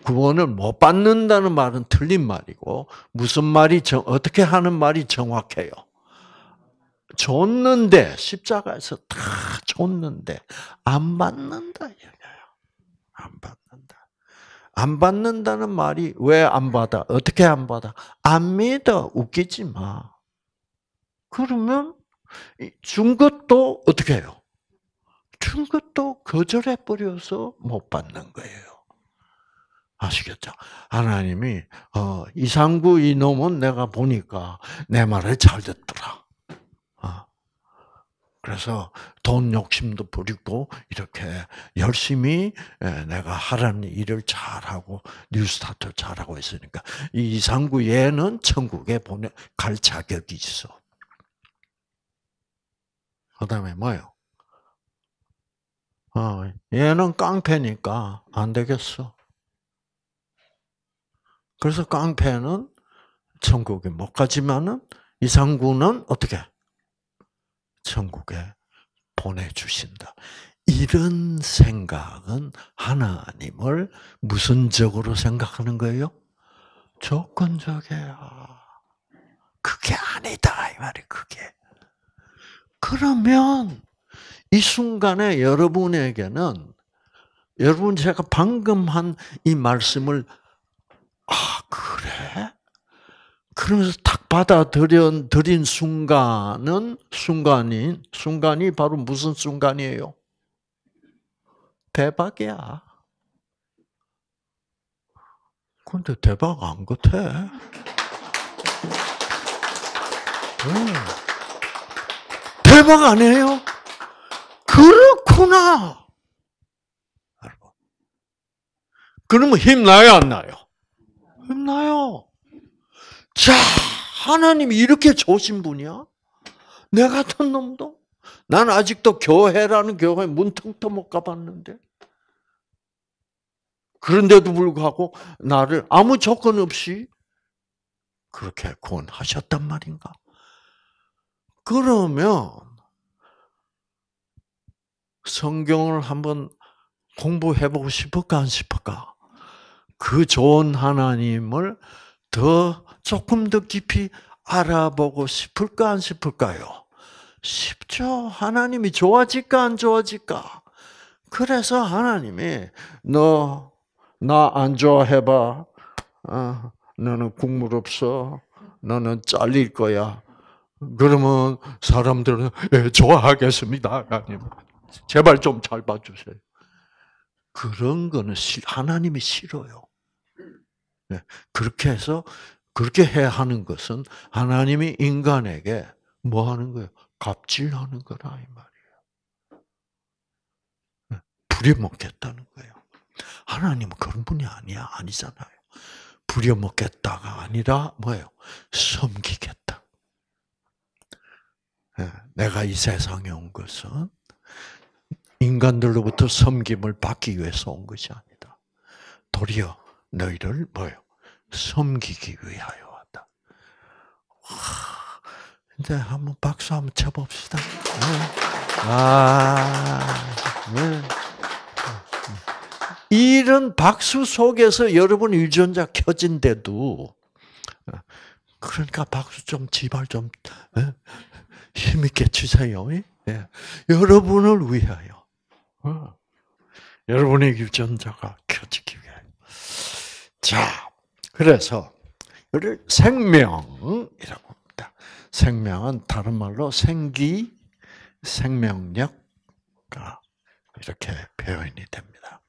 구원을 못 받는다는 말은 틀린 말이고 무슨 말이 정, 어떻게 하는 말이 정확해요. 줬는데 십자가에서 다 줬는데 안 받는다 이거예요. 안 받. 안 받는다는 말이 왜 안 받아? 어떻게 안 받아? 안 믿어. 웃기지 마. 그러면 준 것도 어떻게 해요? 준 것도 거절해 버려서 못 받는 거예요. 아시겠죠? 하나님이 어, 이상구 이놈은 내가 보니까 내 말을 잘 듣더라. 그래서 돈 욕심도 부리고 이렇게 열심히 예, 내가 하라는 일을 잘하고 뉴스타트 잘하고 있으니까 이상구 얘는 천국에 보내 갈 자격이 있어. 그다음에 뭐요? 어, 얘는 깡패니까 안 되겠어. 그래서 깡패는 천국에 못 가지만은 이상구는 어떻게? 천국에 보내주신다. 이런 생각은 하나님을 무슨 적으로 생각하는 거예요? 조건적이야. 그게 아니다. 이 말이 그게. 그러면 이 순간에 여러분에게는 여러분 제가 방금 한 이 말씀을 아 그래 그러면서 탁 받아들인 순간은 순간인 순간이 바로 무슨 순간이에요? 대박이야. 근데 대박 안 같아. 대박 아니에요? 그렇구나. 그러면 힘나요, 안 나요? 힘나요. 자, 하나님이 이렇게 좋으신 분이야? 내 같은 놈도? 난 아직도 교회라는 교회 문턱도 못 가봤는데. 그런데도 불구하고 나를 아무 조건 없이 그렇게 구원하셨단 말인가? 그러면 성경을 한번 공부해 보고 싶을까 안 싶을까? 그 좋은 하나님을 더 조금 더 깊이 알아보고 싶을까 안 싶을까요? 쉽죠. 하나님이 좋아질까 안 좋아질까. 그래서 하나님이 너 나 안 좋아해봐. 어, 너는 국물 없어. 너는 잘릴 거야. 그러면 사람들은 예, 좋아하겠습니다. 하나님. 제발 좀 잘 봐주세요. 그런 거는 하나님이 싫어요. 네, 그렇게 해서 그렇게 해 하는 것은 하나님이 인간에게 뭐 하는 거예요? 갑질하는 거라 이 말이에요. 네, 부려먹겠다는 거예요. 하나님은 그런 분이 아니야 아니잖아요. 부려먹겠다가 아니라 뭐예요? 섬기겠다. 네, 내가 이 세상에 온 것은 인간들로부터 섬김을 받기 위해서 온 것이 아니다. 도리어 너희를 뭐예요? 섬기기 위하여 왔다. 이제 한번 박수 한번 쳐봅시다. 네. 아, 네. 이런 박수 속에서 여러분 유전자 켜진데도 그러니까 박수 좀 제발 좀 네? 힘있게 치세요. 예? 예. 여러분을 위하여. 어. 여러분의 유전자가 켜지기 위하 자. 그래서 우리 생명이라고 합니다. 생명은 다른 말로 생기, 생명력 이렇게 표현이 됩니다.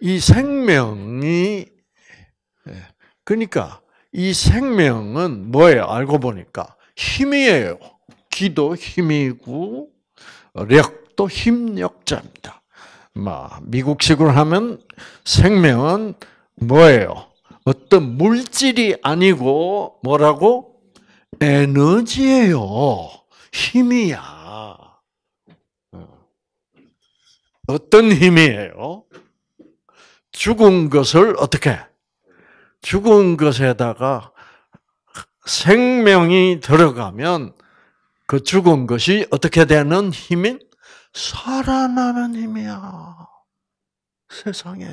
이 생명이 예, 그러니까 이 생명은 뭐예요? 알고 보니까 힘이에요. 기도 힘이고 력도 힘력자입니다. 막 미국식으로 하면 생명은 뭐예요? 어떤 물질이 아니고 뭐라고? 에너지예요. 힘이야. 어. 어떤 힘이에요? 죽은 것을 어떻게? 죽은 것에다가 생명이 들어가면 그 죽은 것이 어떻게 되는 힘인? 살아나는 힘이야. 세상에.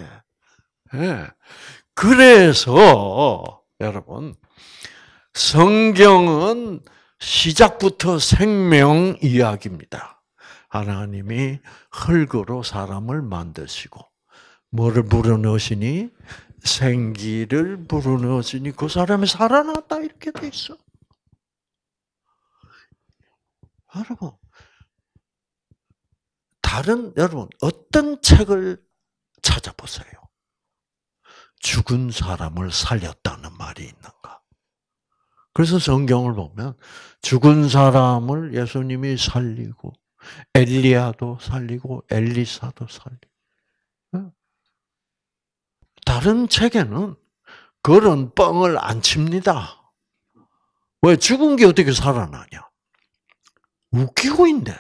예. 그래서 여러분 성경은 시작부터 생명 이야기입니다. 하나님이 흙으로 사람을 만드시고 뭐를 불어넣으시니 생기를 불어넣으시니 그 사람이 살아났다 이렇게 돼 있어. 여러분 다른 여러분 어떤 책을 찾아보세요. 죽은 사람을 살렸다는 말이 있는가? 그래서 성경을 보면 죽은 사람을 예수님이 살리고 엘리야도 살리고 엘리사도 살리고 다른 책에는 그런 뻥을 안 칩니다. 왜 죽은 게 어떻게 살아나냐? 웃기고 있네.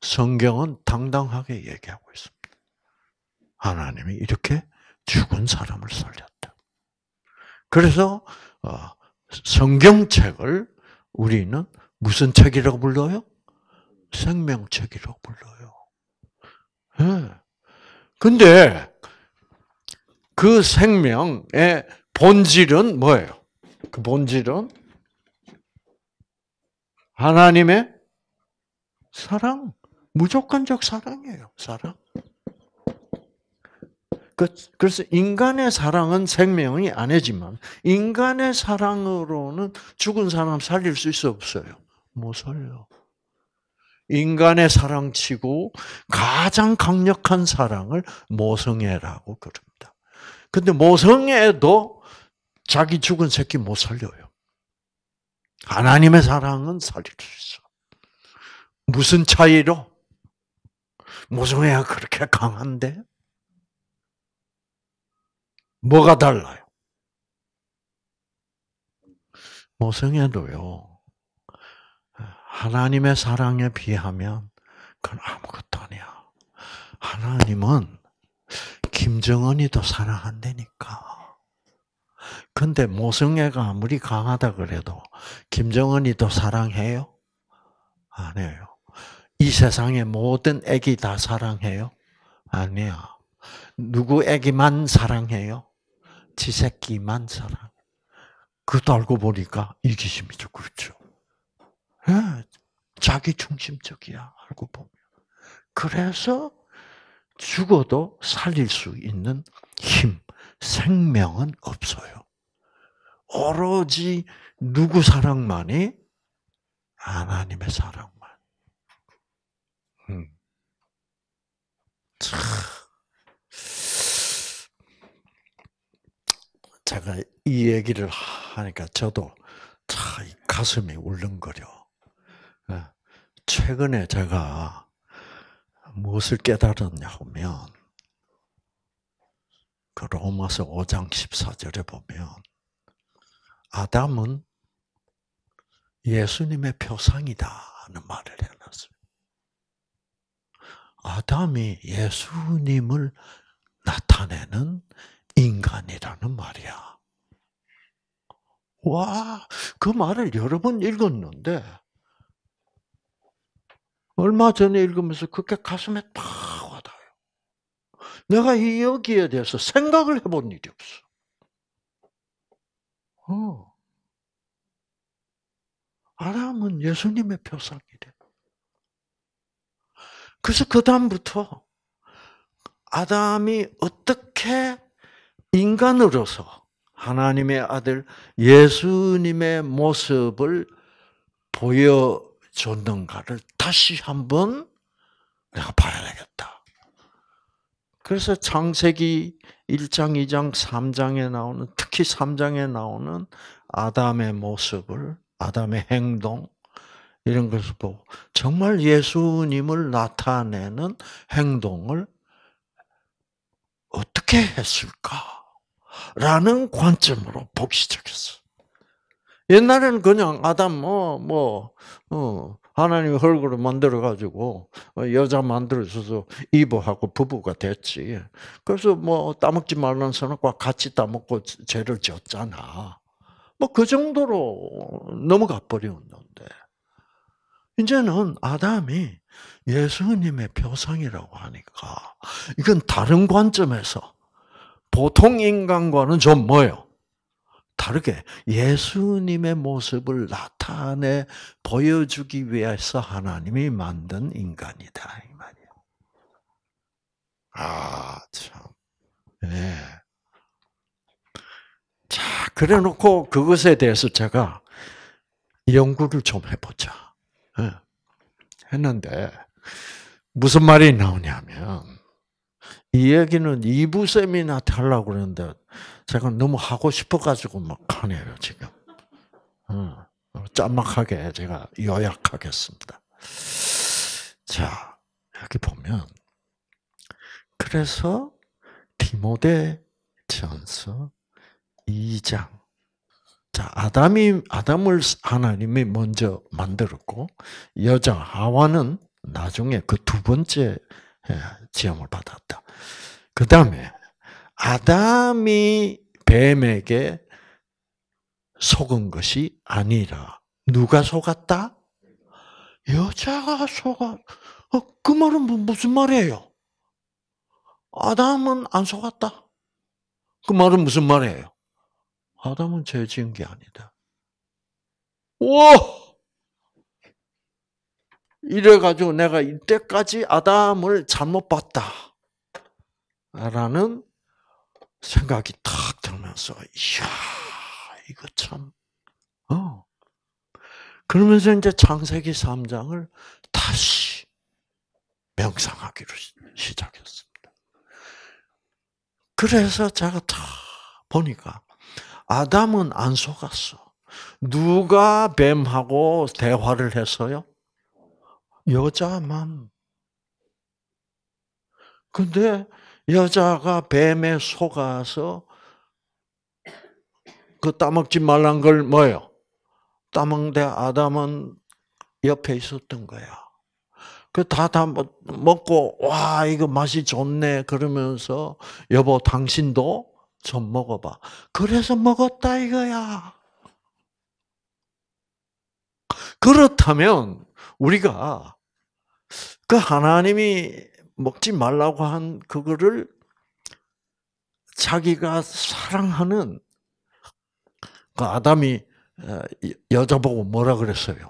성경은 당당하게 얘기하고 있습니다. 하나님이 이렇게 죽은 사람을 살렸다. 그래서 어, 성경책을 우리는 무슨 책이라고 불러요? 생명책이라고 불러요. 예. 근데 그 생명의 본질은 뭐예요? 그 본질은 하나님의 사랑, 무조건적 사랑이에요. 사랑. 그, 그래서 인간의 사랑은 생명이 아니지만 인간의 사랑으로는 죽은 사람 살릴 수 있어 없어요. 못 뭐 살려. 인간의 사랑치고 가장 강력한 사랑을 모성애라고 그럽니다. 근데 모성애도 자기 죽은 새끼 못 살려요. 하나님의 사랑은 살릴 수 있어. 무슨 차이로? 모성애가 그렇게 강한데 뭐가 달라요? 모성애도요. 하나님의 사랑에 비하면 그건 아무것도 아니야. 하나님은 김정은이 더 사랑한다니까. 근데 모성애가 아무리 강하다 그래도 김정은이 더 사랑해요? 안 해요. 이 세상의 모든 애기 다 사랑해요? 아니야. 누구 애기만 사랑해요? 지 새끼만 사랑. 그것도 알고 보니까 이기심이 자꾸 있죠. 자기 중심적이야, 알고 보면. 그래서 죽어도 살릴 수 있는 힘, 생명은 없어요. 오로지 누구 사랑만이? 하나님의 사랑만. 음. 제가 이 얘기를 하니까 저도 참 가슴이 울렁거려. 예. 최근에 제가 무엇을 깨달았냐면, 그 로마서 5장 14절에 보면, 아담은 예수님의 표상이다는 말을 해놨어요. 아담이 예수님을 나타내는 인간이라는 말이야. 와, 그 말을 여러 번 읽었는데, 얼마 전에 읽으면서 그게 가슴에 탁 와닿아요. 내가 여기에 대해서 생각을 해본 일이 없어. 어. 아람은 예수님의 표상이래. 그래서 그 다음부터 아담이 어떻게 인간으로서 하나님의 아들 예수님의 모습을 보여줬는가를 다시 한번 내가 봐야 되겠다. 그래서 창세기 1장, 2장, 3장에 나오는, 특히 3장에 나오는 아담의 모습을, 아담의 행동, 이런 것을 보고, 정말 예수님을 나타내는 행동을 어떻게 했을까? 라는 관점으로 보기 시작했어. 옛날에는 그냥 아담 뭐뭐 뭐, 어, 하나님 흙으로 만들어 가지고 어, 여자 만들어줘서 이브하고 부부가 됐지. 그래서 뭐 따먹지 말라는 선악과 같이 따먹고 죄를 지었잖아. 뭐 그 정도로 넘어가 버렸는데 이제는 아담이 예수님의 표상이라고 하니까 이건 다른 관점에서 보통 인간과는 좀 뭐요? 다르게 예수님의 모습을 나타내 보여주기 위해서 하나님이 만든 인간이다 이 말이야. 아 참. 네. 자 그래놓고 그것에 대해서 제가 연구를 좀 해보자 예. 했는데 무슨 말이 나오냐면 이 얘기는 2부 세미나한테 하려고 그러는데 제가 너무 하고 싶어가지고 막 하네요, 지금. 어, 짤막하게 제가 요약하겠습니다. 자, 여기 보면 그래서 디모데 전서 2장. 자, 아담이, 아담을 하나님이 먼저 만들었고, 여자 하와는 나중에 그 두 번째 예, 지형을 받았다. 그 다음에 아담이 뱀에게 속은 것이 아니라 누가 속았다? 여자가 속아. 어, 그 말은 무슨 말이에요? 아담은 안 속았다. 그 말은 무슨 말이에요? 아담은 죄 지은 게 아니다. 와! 이래가지고 내가 이때까지 아담을 잘못 봤다. 라는 생각이 탁 들면서, 이야, 이거 참, 어. 그러면서 이제 창세기 3장을 다시 명상하기로 시작했습니다. 그래서 제가 다 보니까, 아담은 안 속았어. 누가 뱀하고 대화를 했어요? 여자만. 근데 여자가 뱀에 속아서 그 따먹지 말란 걸 뭐예요? 따먹는 아담은 옆에 있었던 거야. 그 다 다 먹고 와 이거 맛이 좋네 그러면서 여보 당신도 좀 먹어봐. 그래서 먹었다 이거야. 그렇다면 우리가 그 하나님이 먹지 말라고 한 그거를 자기가 사랑하는 그 아담이 어, 여자 보고 뭐라 그랬어요?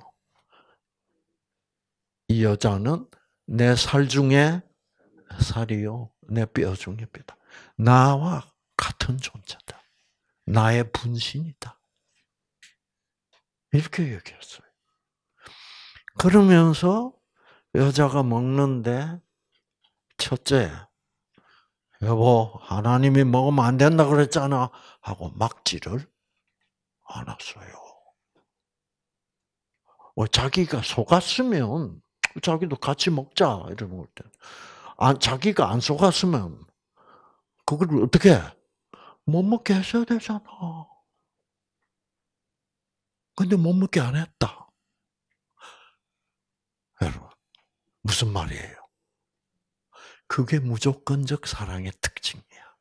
이 여자는 내 살 중에 살이요, 내 뼈 중에 뼈다. 나와 같은 존재다. 나의 분신이다. 이렇게 얘기했어요. 그러면서 여자가 먹는데 첫째 여보 하나님이 먹으면 안 된다 그랬잖아 하고 막지를 않았어요. 뭐 자기가 속았으면 자기도 같이 먹자 이러는 걸 때, 아, 자기가 안 속았으면 그걸 어떻게 못 먹게 했어야 되잖아. 근데 못 먹게 안 했다. 여러분, 무슨 말이에요? 그게 무조건적 사랑의 특징이야.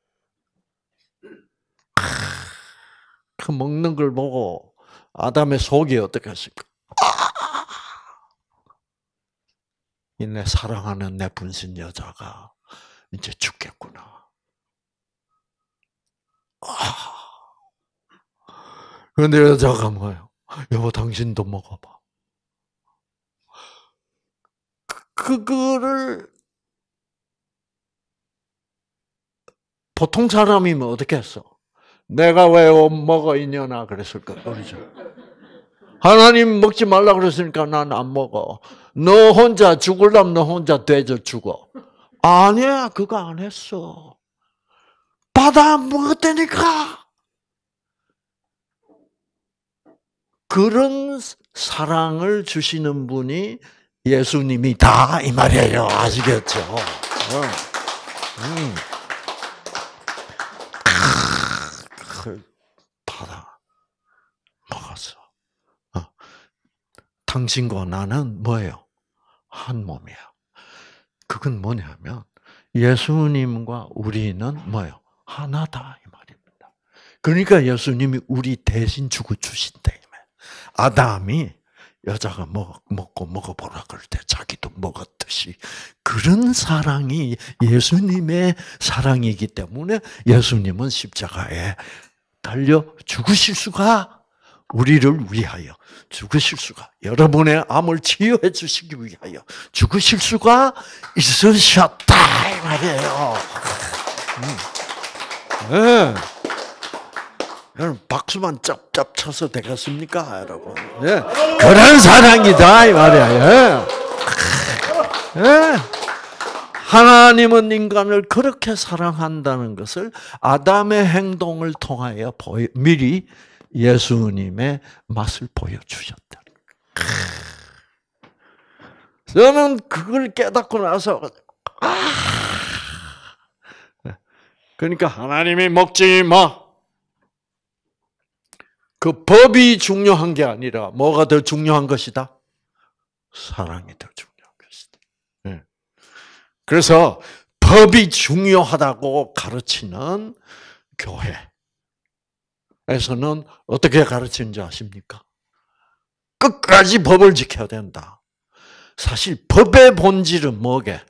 그 먹는 걸 보고 아담의 속이 어떻겠습니까? 아! 내 사랑하는 내 분신 여자가 이제 죽겠구나. 아! 그런데 여자가 뭐요? 예 여보 당신도 먹어봐. 그거를 보통 사람이면 어떻게 했어? 내가 왜 먹어 이년나 그랬을까? 그렇죠. 하나님 먹지 말라 그랬으니까 난 안 먹어. 너 혼자 죽을라면 너 혼자 돼져 죽어. 아니야 그거 안 했어. 받아 먹었다니까. 그런 사랑을 주시는 분이 예수님이 다 이 말이에요. 아시겠죠? 음. 받아 먹었어. 어. 당신과 나는 뭐예요? 한 몸이야. 그건 뭐냐면 예수님과 우리는 뭐예요? 하나다 이 말입니다. 그러니까 예수님이 우리 대신 죽어 주신다. 아담이 여자가 먹, 먹고 먹어보라 그럴 때 자기도 먹었듯이 그런 사랑이 예수님의 사랑이기 때문에 예수님은 십자가에 달려 죽으실 수가 우리를 위하여 죽으실 수가 여러분의 암을 치유해 주시기 위하여 죽으실 수가 있으셨다 이 말이에요. 음. 네. 여러분 박수만 쩝쩝 쳐서 되겠습니까? 여러분. 예. 그런 사랑이다 이 말이야. 예. 예. 하나님은 인간을 그렇게 사랑한다는 것을 아담의 행동을 통하여 보여, 미리 예수님의 맛을 보여주셨다. 저는 그걸 깨닫고 나서 아! 예. 그러니까 하나님이 먹지 마. 뭐. 그 법이 중요한 게 아니라 뭐가 더 중요한 것이다? 사랑이 더 중요한 것이다. 네. 그래서 법이 중요하다고 가르치는 교회에서는 어떻게 가르치는지 아십니까? 끝까지 법을 지켜야 된다. 사실 법의 본질은 뭐게?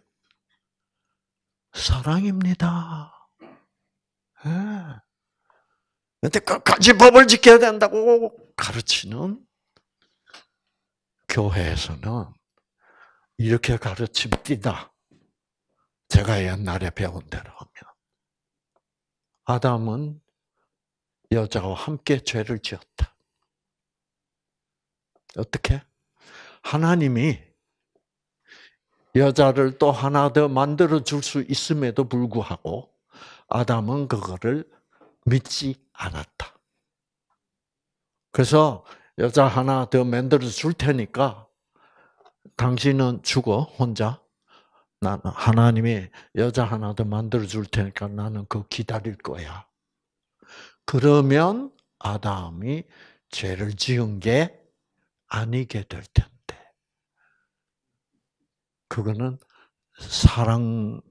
사랑입니다. 네. 근데 끝까지 법을 지켜야 된다고 가르치는 교회에서는 이렇게 가르칩니다 제가 옛날에 배운 대로 하면. 아담은 여자와 함께 죄를 지었다. 어떻게? 하나님이 여자를 또 하나 더 만들어 줄 수 있음에도 불구하고 아담은 그거를 믿지 않았다. 그래서 여자 하나 더 만들어 줄 테니까 당신은 죽어 혼자. 나 하나님이 여자 하나 더 만들어 줄 테니까 나는 그 기다릴 거야. 그러면 아담이 죄를 지은 게 아니게 될 텐데. 그거는 사랑은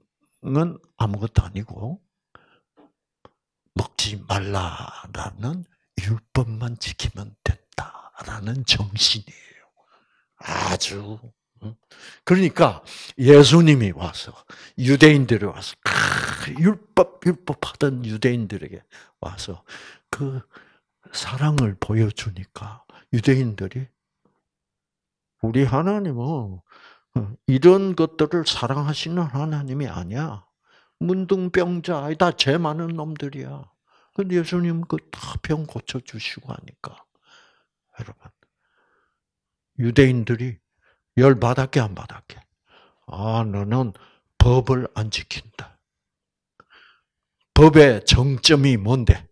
아무것도 아니고 먹지 말라라는 율법만 지키면 된다라는 정신이에요. 아주 그러니까 예수님이 와서 유대인들이 와서 율법 율법 하던 유대인들에게 와서 그 사랑을 보여주니까 유대인들이 우리 하나님은 이런 것들을 사랑하시는 하나님이 아니야. 문둥병자, 아다죄 많은 놈들이야. 근데 예수님 그 다 병 고쳐주시고 하니까. 여러분, 유대인들이 열 받았게, 안 받았게? 아, 너는 법을 안 지킨다. 법의 정점이 뭔데?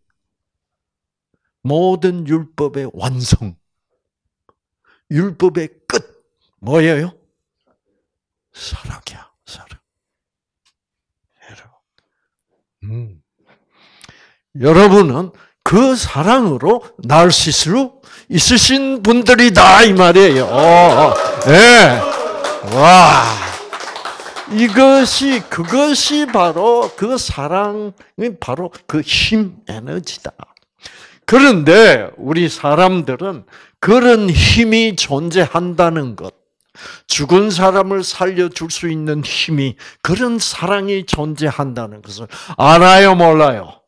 모든 율법의 완성. 율법의 끝. 뭐예요? 사랑이야. 음. 여러분은 그 사랑으로 날스스 있으신 분들이다 이 말이에요. 어, 어. 예. 네. 와. 이것이 그것이 바로 그 사랑이 바로 그 힘 에너지다. 그런데 우리 사람들은 그런 힘이 존재한다는 것 죽은 사람을 살려줄 수 있는 힘이, 그런 사랑이 존재한다는 것을 알아요, 몰라요?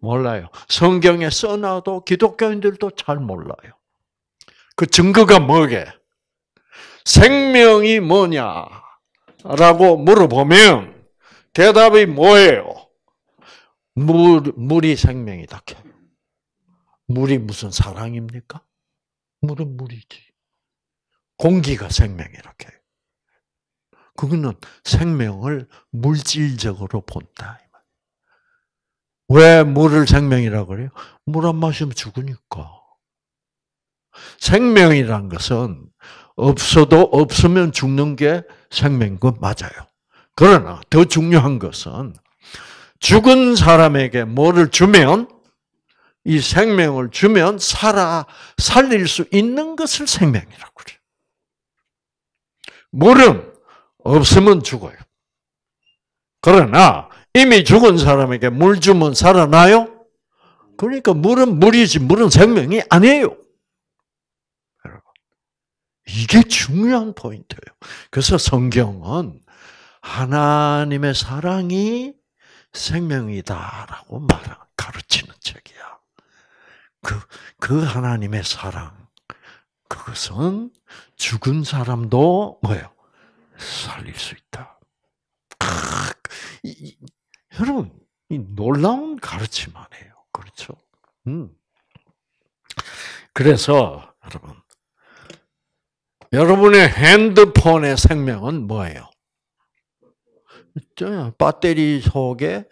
몰라요. 성경에 써놔도 기독교인들도 잘 몰라요. 그 증거가 뭐게? 생명이 뭐냐? 라고 물어보면 대답이 뭐예요? 물, 물이 생명이다. 물이 무슨 사랑입니까? 물은 물이지. 공기가 생명이렇게. 그거는 생명을 물질적으로 본다. 왜 물을 생명이라고 그래요? 물 안 마시면 죽으니까. 생명이란 것은 없어도 없으면 죽는 게 생명인 건 맞아요. 그러나 더 중요한 것은 죽은 사람에게 뭐를 주면 이 생명을 주면 살아 살릴 수 있는 것을 생명이라고 그래요. 물은 없으면 죽어요. 그러나 이미 죽은 사람에게 물 주면 살아나요? 그러니까 물은 물이지 물은 생명이 아니에요. 이게 중요한 포인트예요. 그래서 성경은 하나님의 사랑이 생명이다라고 말 가르치는 책이야. 그, 그 하나님의 사랑, 그것은 죽은 사람도 뭐예요? 살릴 수 있다. 아, 이, 이, 여러분, 이 놀라운 가르침 아니에요. 그렇죠? 음. 그래서, 여러분, 여러분의 핸드폰의 생명은 뭐예요? 배터리 속에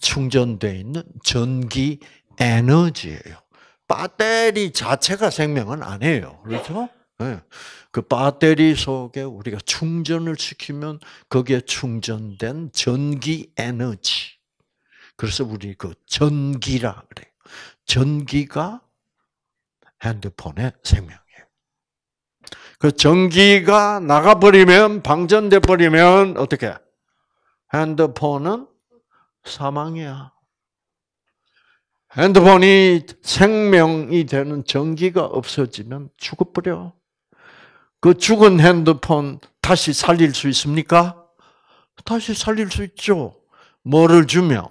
충전되 있는 전기 에너지예요. 배터리 자체가 생명은 아니에요. 그렇죠? 예. 그 배터리 속에 우리가 충전을 시키면 거기에 충전된 전기 에너지. 그래서 우리 그 전기라 그래 전기가 핸드폰의 생명이에요. 그 전기가 나가버리면 방전돼 버리면 어떻게? 핸드폰은 사망이야. 핸드폰이 생명이 되는 전기가 없어지면 죽어버려. 그 죽은 핸드폰 다시 살릴 수 있습니까? 다시 살릴 수 있죠. 뭐를 주면?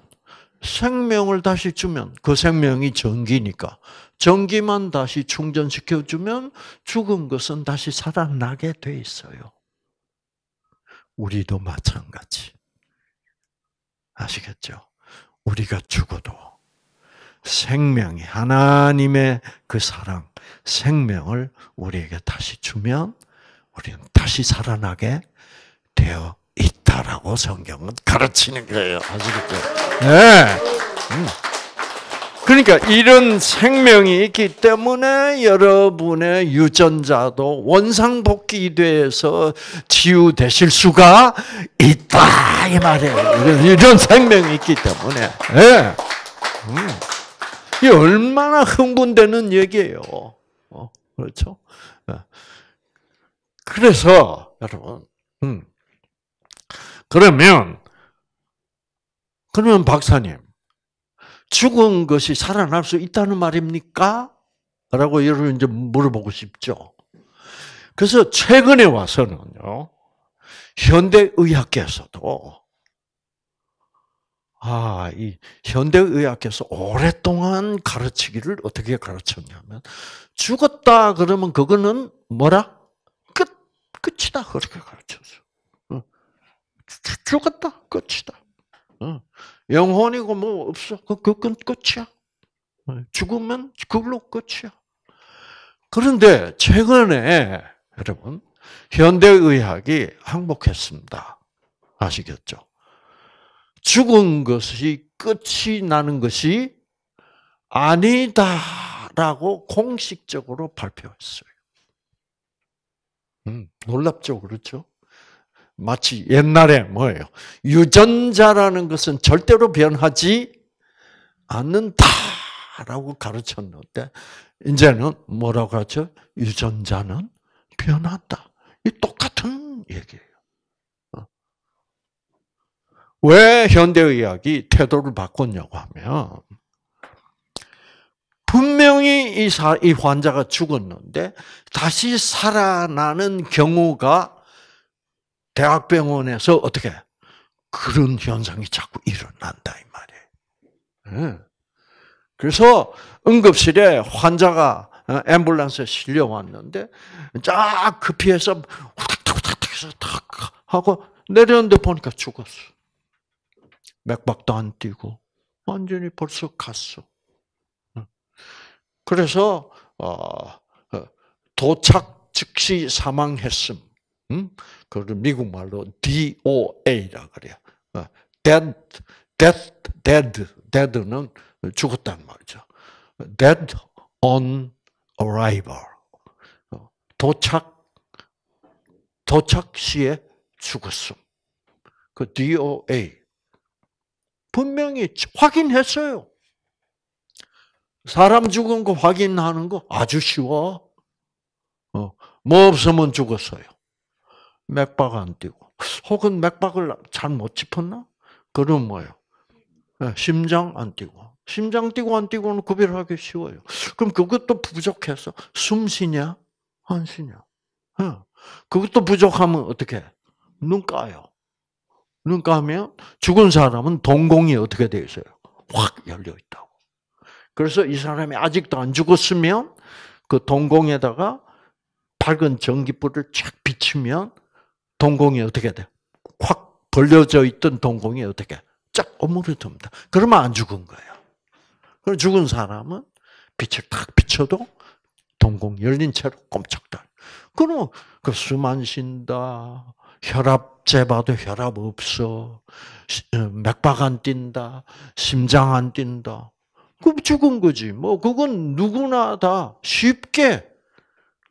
생명을 다시 주면 그 생명이 전기니까 전기만 다시 충전시켜 주면 죽은 것은 다시 살아나게 돼 있어요. 우리도 마찬가지. 아시겠죠? 우리가 죽어도 생명이 하나님의 그 사랑, 생명을 우리에게 다시 주면 우리는 다시 살아나게 되어 있다라고 성경은 가르치는 거예요. 아시겠죠? 네. 음. 그러니까 이런 생명이 있기 때문에 여러분의 유전자도 원상복귀돼서 치유되실 수가 있다 이 말이에요. 이런, 생명이 있기 때문에. 네. 음. 이 얼마나 흥분되는 얘기예요. 어, 그렇죠? 어. 그래서 여러분, 음. 그러면 그러면 박사님 죽은 것이 살아날 수 있다는 말입니까? 라고 여러분 이제 물어보고 싶죠. 그래서 최근에 와서는요, 현대의학계에서도, 아, 이현대의학에서 오랫동안 가르치기를 어떻게 가르쳤냐면, 죽었다 그러면 그거는 뭐라? 끝이다. 그렇게 가르쳤어. 어. 죽었다. 끝이다. 어. 영혼이고 뭐 없어. 그, 그건 끝이야. 어. 죽으면 그걸로 끝이야. 그런데 최근에 여러분 현대의학이 항복했습니다. 아시겠죠? 죽은 것이 끝이 나는 것이 아니다라고 공식적으로 발표했어요. 음, 놀랍죠, 그렇죠? 마치 옛날에 뭐예요? 유전자라는 것은 절대로 변하지 않는다라고 가르쳤는데 이제는 뭐라고 하죠? 유전자는 변한다. 이 똑같은 얘기예요. 어. 왜 현대의학이 태도를 바꿨냐고 하면 분명히 이, 사, 이 환자가 죽었는데 다시 살아나는 경우가 대학병원에서 어떻게 그런 현상이 자꾸 일어난다 이 말이에요. 예. 그래서 응급실에 환자가 어, 앰뷸런스에 실려 왔는데 쫙 급히해서 그 후닥후닥 해서 탁 하고 내렸는데 보니까 죽었어. 맥박도 안 뛰고 완전히 벌써 갔어. 그래서 어, 어, 도착 즉시 사망했음. 음? 그걸 미국 말로 DOA라 그래요. 어, dead, d e a t dead, dead는 죽었단 말이죠. dead on arrival. 도착, 도착 시에 죽었음. 그 DOA. 분명히 확인했어요. 사람 죽은 거 확인하는 거 아주 쉬워. 어, 뭐 없으면 죽었어요. 맥박 안 뛰고. 혹은 맥박을 잘 못 짚었나? 그럼 뭐예요? 예, 심장 안 뛰고. 심장 뛰고 안 뛰고는 구별하기 쉬워요. 그럼 그것도 부족해서 숨 쉬냐? 안 쉬냐? 어. 그것도 부족하면 어떻게? 눈 까요. 눈 까면 죽은 사람은 동공이 어떻게 되어 있어요? 확 열려 있다고. 그래서 이 사람이 아직도 안 죽었으면 그 동공에다가 밝은 전기불을 쫙 비치면 동공이 어떻게 돼? 확 벌려져 있던 동공이 어떻게 쫙 오므려듭니다. 그러면 안 죽은 거예요. 그럼 죽은 사람은 빛을 탁 비춰도 동공 열린 채로 꼼짝달. 그러면그 수만 신다. 혈압 재봐도 혈압 없어. 어, 맥박 안 뛴다. 심장 안 뛴다. 그럼 죽은 거지. 뭐 그건 누구나 다 쉽게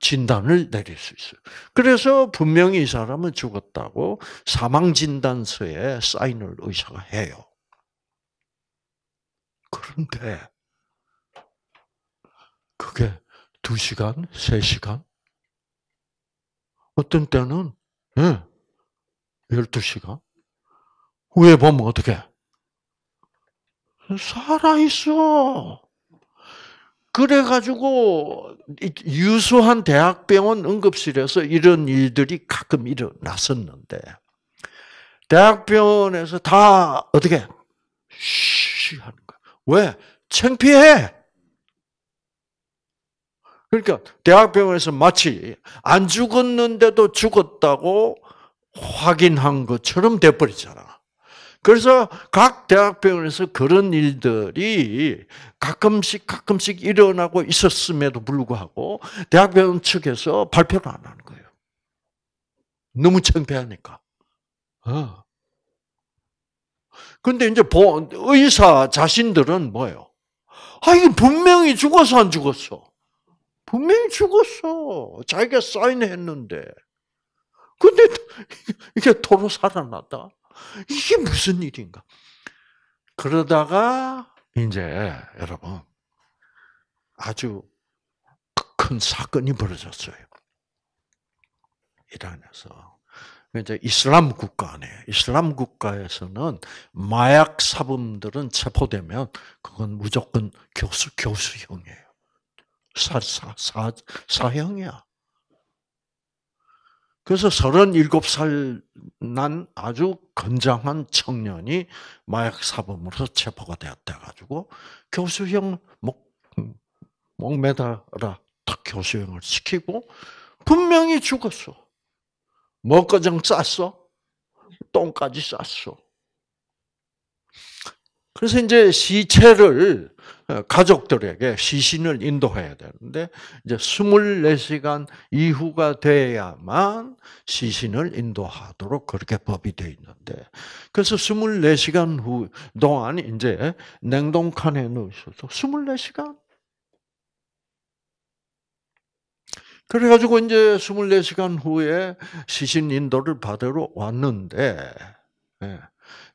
진단을 내릴 수 있어요. 그래서 분명히 이 사람은 죽었다고 사망 진단서에 사인을 의사가 해요. 그런데 그게 2시간, 3시간 어떤 때는 예. 12시간 후에 보면 어떻게 살아있어. 그래가지고 유수한 대학병원 응급실에서 이런 일들이 가끔 일어났었는데, 대학병원에서 다 어떻게, 쉬 하는 거야. 왜? 창피해! 그러니까 대학병원에서 마치 안 죽었는데도 죽었다고 확인한 것처럼 돼버리잖아. 그래서 각 대학병원에서 그런 일들이 가끔씩 가끔씩 일어나고 있었음에도 불구하고 대학병원 측에서 발표를 안 하는 거예요. 너무 창피하니까. 그런데 어. 이제 의사 자신들은 뭐예요? 아, 이게 분명히 죽어서안 죽었어? 분명히 죽었어. 자기가 사인했는데. 근데 이게 도로 살아났다. 이게 무슨 일인가? 그러다가 이제 여러분 아주 큰 사건이 벌어졌어요. 이란에서 이제 이슬람 국가 안에 이슬람 국가에서는 마약 사범들은 체포되면 그건 무조건 교수 교수형이에요. 사, 사, 사, 사형이야. 그래서 37살 난 아주 건장한 청년이 마약 사범으로 체포가 되었다 가지고 교수형 목 목매달아 탁 교수형을 시키고 분명히 죽었어. 먹거정 쌌어. 똥까지 쌌어. 그래서 이제 시체를 어, 가족들에게 시신을 인도해야 되는데 이제 24시간 이후가 돼야만 시신을 인도하도록 그렇게 법이 돼 있는데 그래서 24시간 후 동안 이제 냉동칸에 넣으셔서 24시간 그래 가지고 이제 24시간 후에 시신 인도를 받으러 왔는데 예,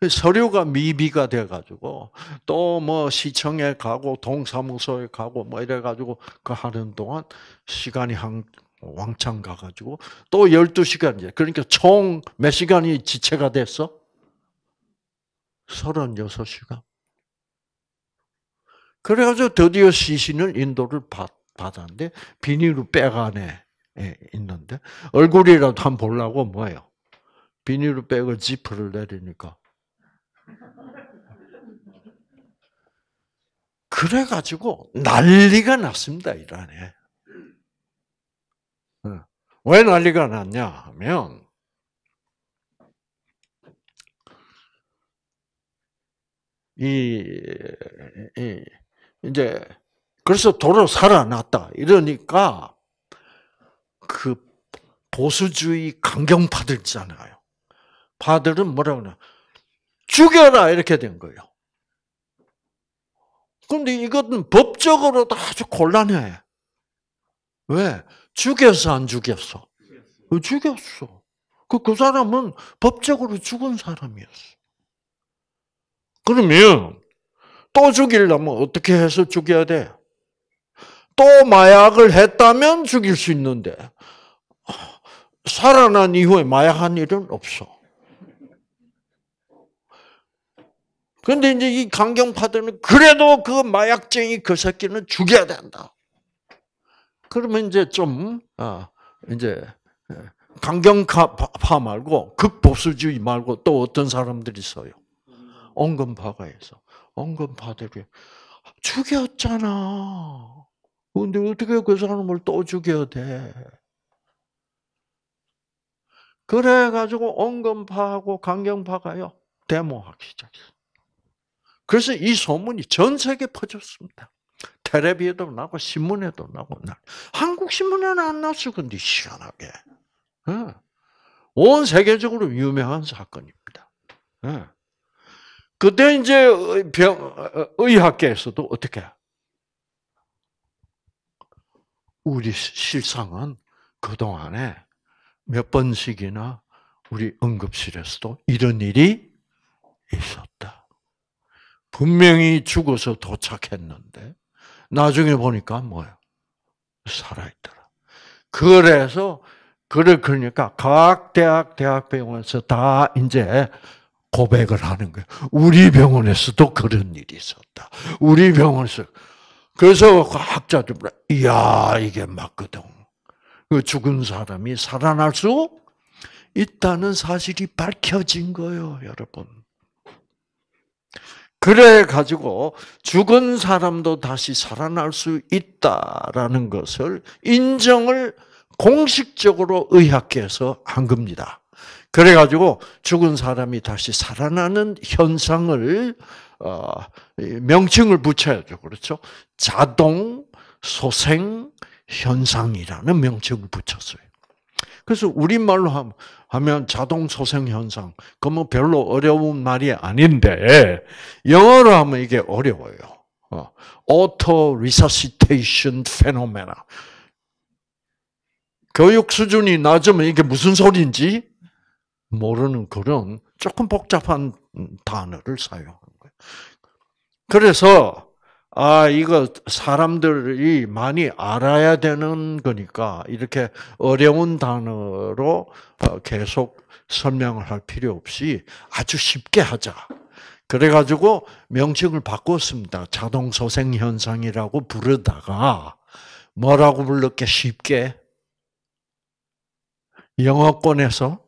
서류가 미비가 돼가지고 또 뭐 시청에 가고 동사무소에 가고 뭐 이래가지고 그 하는 동안 시간이 한 왕창 가가지고 또 12시간 이제 그러니까 총 몇 시간이 지체가 됐어? 36시간. 그래가지고 드디어 시신을 인도를 받, 았는데 비닐로 백 안에 예, 있는데 얼굴이라도 한번 보려고 뭐예요? 비닐로 빼고 지퍼를 내리니까 그래가지고 난리가 났습니다, 이란에. 왜 난리가 났냐 하면, 이, 이 이제, 그래서 도로 살아났다. 이러니까, 그 보수주의 강경파들 있잖아요. 파들은 뭐라고 하나, 죽여라! 이렇게 된 거예요. 그런데 이것은 법적으로도 아주 곤란해. 왜? 죽였어, 안 죽였어? 어, 죽였어. 그, 그 사람은 법적으로 죽은 사람이었어. 그러면 또 죽이려면 어떻게 해서 죽여야 돼? 또 마약을 했다면 죽일 수 있는데, 살아난 이후에 마약한 일은 없어. 그런데 이제 이 강경파들은 그래도 그 마약쟁이 그 새끼는 죽여야 된다. 그러면 이제 좀, 어, 이제, 예, 강경파 말고, 극보수주의 말고 또 어떤 사람들이 있어요? 온건파가 있어. 온건파들이 죽였잖아. 근데 어떻게 그 사람을 또 죽여야 돼? 그래가지고 온건파하고 강경파가요, 데모하기 시작했어. 그래서 이 소문이 전 세계 퍼졌습니다. 테레비에도 나고 신문에도 나고 나. 한국 신문에는 안 났어. 근데 시원하게. 예. 온 세계적으로 유명한 사건입니다. 예. 그때 이제 병, 어, 어, 의학계에서도 어떻게 우리 실상은 그동안에 몇 번씩이나 우리 응급실에서도 이런 일이 있었다. 분명히 죽어서 도착했는데 나중에 보니까 뭐야 살아있더라. 그래서 그래 그러니까 각 대학 대학병원에서 다 이제 고백을 하는 거예요. 우리 병원에서도 그런 일이 있었다. 우리 병원에서 그래서 학자들 이야 이게 맞거든. 그 죽은 사람이 살아날 수 있다는 사실이 밝혀진 거예요, 여러분. 그래 가지고 죽은 사람도 다시 살아날 수 있다라는 것을 인정을 공식적으로 의학계에서 한 겁니다. 그래 가지고 죽은 사람이 다시 살아나는 현상을 어, 명칭을 붙여야죠. 그렇죠? 자동 소생 현상이라는 명칭을 붙였어요. 그래서 우리말로 하면 자동 소생 현상. 그러 뭐 별로 어려운 말이 아닌데 영어로 하면 이게 어려워요. 어, auto resuscitation phenomena. 교육 수준이 낮으면 이게 무슨 소리인지 모르는 그런 조금 복잡한 단어를 사용한 거예요. 그래서 아, 이거 사람들이 많이 알아야 되는 거니까 이렇게 어려운 단어로 어, 계속 설명을 할 필요 없이 아주 쉽게 하자. 그래가지고 명칭을 바꿨습니다. 자동소생 현상이라고 부르다가 뭐라고 불렀게 쉽게? 영어권에서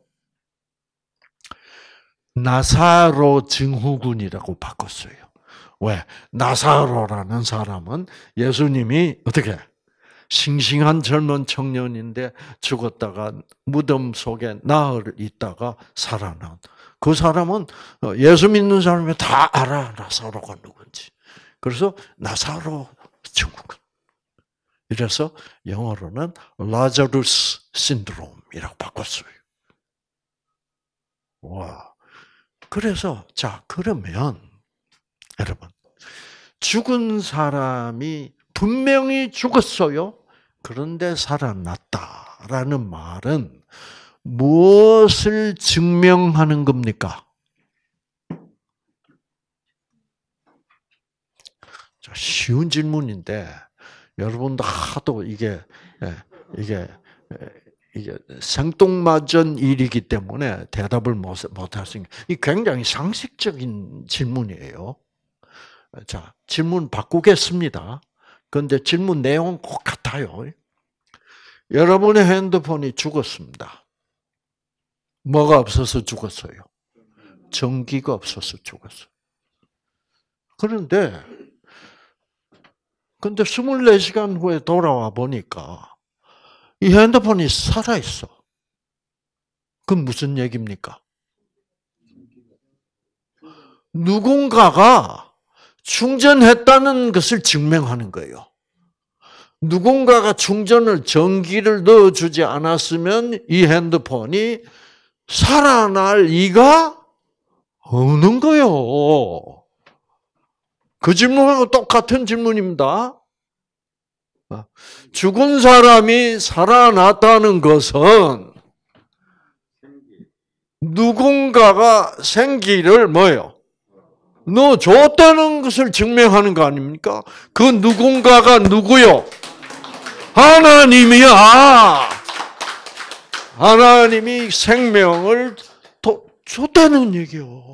나사로 증후군이라고 바꿨어요. 왜? 나사로라는 사람은 예수님이 어떻게? 싱싱한 젊은 청년인데 죽었다가 무덤 속에 나흘 있다가 살아난 그 사람은 어, 예수 믿는 사람이 다 알아 나사로가 누군지. 그래서 나사로 증국. 이래서 영어로는 라자루스 신드롬이라고 바꿨어요. 와. 그래서 자 그러면 여러분. 죽은 사람이 분명히 죽었어요. 그런데 살아났다라는 말은 무엇을 증명하는 겁니까? 쉬운 질문인데 여러분도 하도 이게 예, 이게 예, 이게 생뚱맞은 일이기 때문에 대답을 못할수 있는 굉장히 상식적인 질문이에요. 자, 질문 바꾸겠습니다. 그런데 질문 내용 은꼭 같아요. 여러분의 핸드폰이 죽었습니다. 뭐가 없어서 죽었어요? 전기가 없어서 죽었어요. 그런데, 근데 24시간 후에 돌아와 보니까 이 핸드폰이 살아있어. 그건 무슨 얘기입니까? 누군가가 충전했다는 것을 증명하는 거예요. 누군가가 충전을 전기를 넣어주지 않았으면 이 핸드폰이 살아날 이가 없는 거요. 그 질문하고 똑같은 질문입니다. 죽은 사람이 살아났다는 것은 누군가가 생기를 뭐요? 너 줬다는 것을 증명하는 거 아닙니까? 그 누군가가 누구요? 하나님이야. 하나님이 생명을 줬다는 얘기요.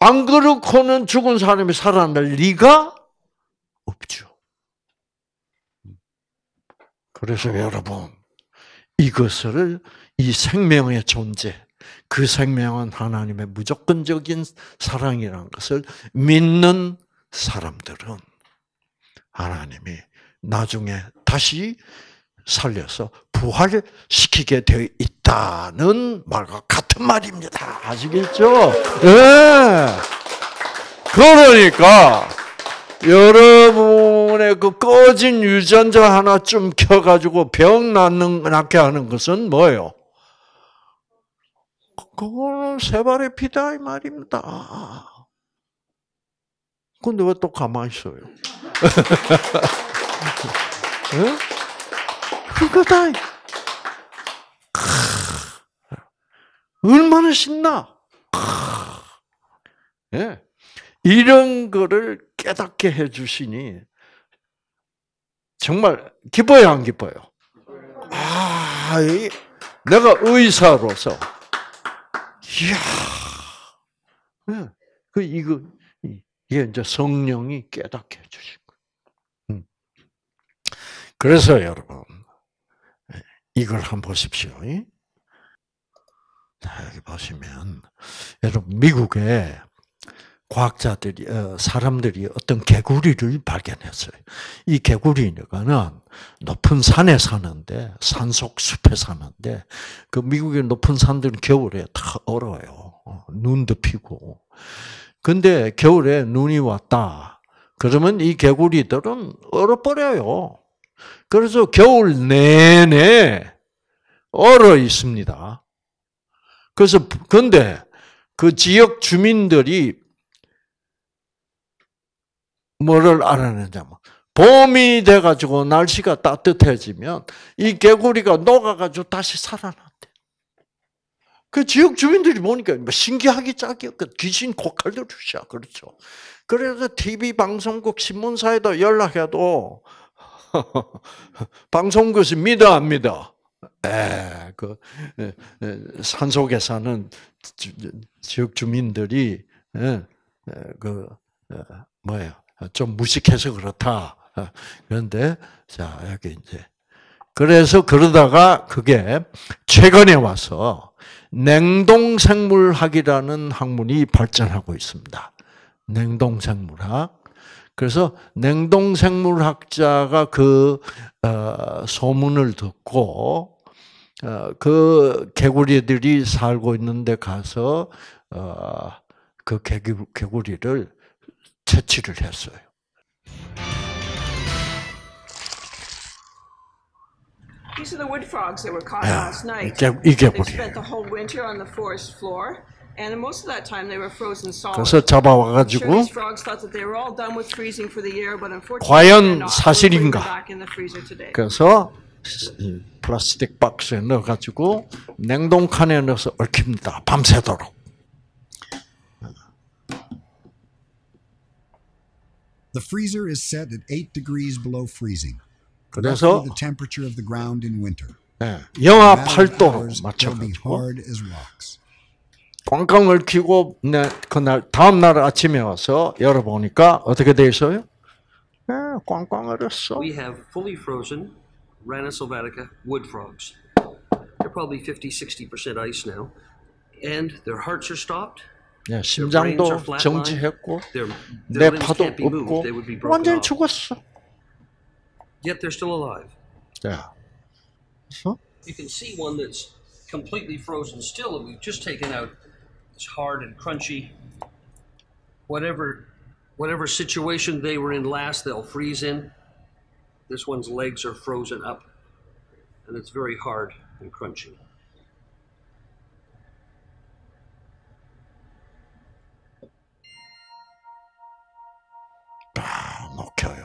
안 그렇고는 죽은 사람이 살아날 리가 없죠. 그래서 여러분 이것을 이 생명의 존재 그 생명은 하나님의 무조건적인 사랑이라는 것을 믿는 사람들은 하나님이 나중에 다시 살려서 부활시키게 되어 있다는 말과 같은 말입니다. 아시겠죠? 네. 그러니까 여러분의 그 꺼진 유전자 하나쯤 켜가지고 병 낳는, 낳게 하는 것은 뭐예요? 그거는 세 발의 피다 이 말입니다. 근데 왜 또 가만히 있어요? 그거다. 얼마나 신나. 예. 이런 거를 깨닫게 해 주시니 정말 기뻐요 안 기뻐요? 아, 내가 의사로서 이야, 네. 그 이거 이게 이제 성령이 깨닫게 해주신 거예 음. 그래서 여러분 예, 이걸 한번 보십시오. 여기 보시면 여러분 미국에 과학자들이 어, 사람들이 어떤 개구리를 발견했어요. 이 개구리는 높은 산에 사는데 산속 숲에 사는데 그 미국의 높은 산들은 겨울에 다 얼어요. 어, 눈도 피고. 근데 겨울에 눈이 왔다. 그러면 이 개구리들은 얼어버려요. 그래서 겨울 내내 얼어 있습니다. 그래서 근데 그 지역 주민들이 뭐를 알아내냐면 뭐. 봄이 돼가지고 날씨가 따뜻해지면 이 개구리가 녹아가지고 다시 살아난대. 그 지역 주민들이 보니까 뭐 신기하기 짝이었거 그 귀신 고칼도루야 그렇죠. 그래서 TV 방송국 신문사에다 연락해도 방송국에 믿어 안 믿어? 에, 그 산속에 사는 지역 주민들이 에, 그 뭐예요? 어, 좀 무식해서 그렇다. 어, 그런데 자 여기 이제 그래서 그러다가 그게 최근에 와서 냉동생물학이라는 학문이 발전하고 있습니다. 냉동생물학. 그래서 냉동생물학자가 그 어, 소문을 듣고 어, 그 개구리들이 살고 있는데 가서 어, 그 개구, 개구리를 처치를 했어요. These are the wood frogs that were caught last night. 이게 They spent the whole winter on the forest floor. And most of that time they were frozen solid. 그래서 잡아와가지고 과연 사실인가? 그래서 플라스틱 박스에 넣어가지고 냉동칸에 넣어서 얼힙니다. 밤새도록. The freezer is set at 8 degrees below freezing. 그래서 the temperature of the ground in winter. 네 영하 8도로 맞춰가지고 꽝꽝을 키고 네, 그날 다음 날 아침에 와서 열어보니까 어떻게 돼 있어요? 예, 광광하렸어. We have fully frozen Rana sylvatica wood frogs. They're probably 50, 60% ice now. And their hearts are stopped. 예, 심장도 정지했고 내 파도 없고 완전히 죽었어. Yet they're still alive. 그래서 you can see one that's completely frozen still and we've just taken out it's hard and crunchy whatever whatever situation they were in last they'll freeze in this one's legs are frozen up and it's very hard and crunchy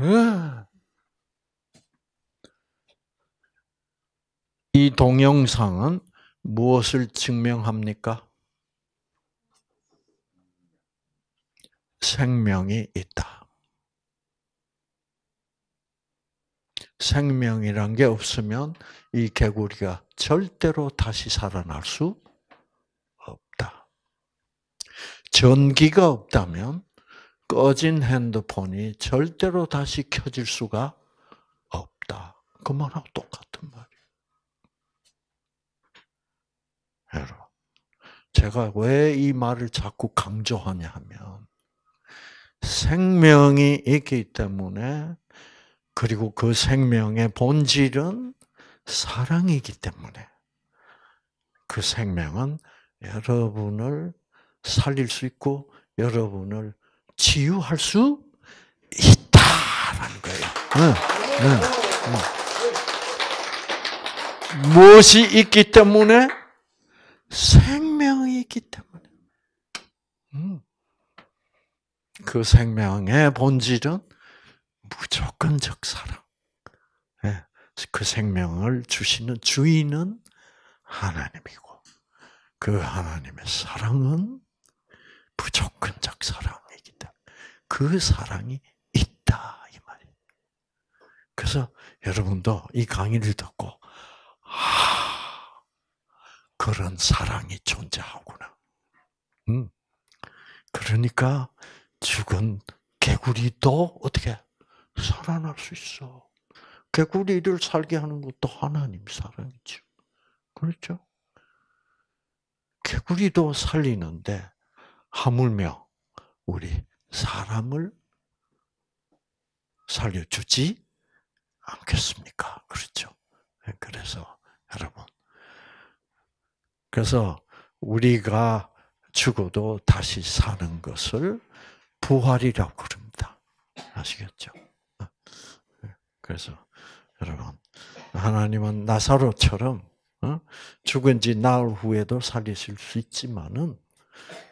예. 이 동영상은 무엇을 증명합니까? 생명이 있다. 생명이란 게 없으면 이 개구리가 절대로 다시 살아날 수 없다. 전기가 없다면 꺼진 핸드폰이 절대로 다시 켜질 수가 없다. 그 말하고 똑같은 말이에요. 여러분, 제가 왜 이 말을 자꾸 강조하냐 하면, 생명이 있기 때문에, 그리고 그 생명의 본질은 사랑이기 때문에, 그 생명은 여러분을 살릴 수 있고, 여러분을 치유할 수 있다라는 거예요. 네, 네, 네. 무엇이 있기 때문에 생명이 있기 때문에 음. 그 생명의 본질은 무조건적 사랑. 예, 그 생명을 주시는 주인은 하나님이고 그 하나님의 사랑은 부족한적 사랑. 그 사랑이 있다 이 말이. 그래서 여러분도 이 강의를 듣고 아 그런 사랑이 존재하구나. 음. 그러니까 죽은 개구리도 어떻게 살아날 수 있어. 개구리를 살게 하는 것도 하나님 사랑이죠. 그렇죠? 개구리도 살리는데 하물며 우리 사람을 살려주지 않겠습니까? 그렇죠. 네, 그래서 여러분, 그래서 우리가 죽어도 다시 사는 것을 부활이라고 그럽니다. 아시겠죠? 아, 네. 그래서 여러분, 하나님은 나사로처럼 어? 죽은 지 나흘 후에도 살리실 수 있지만은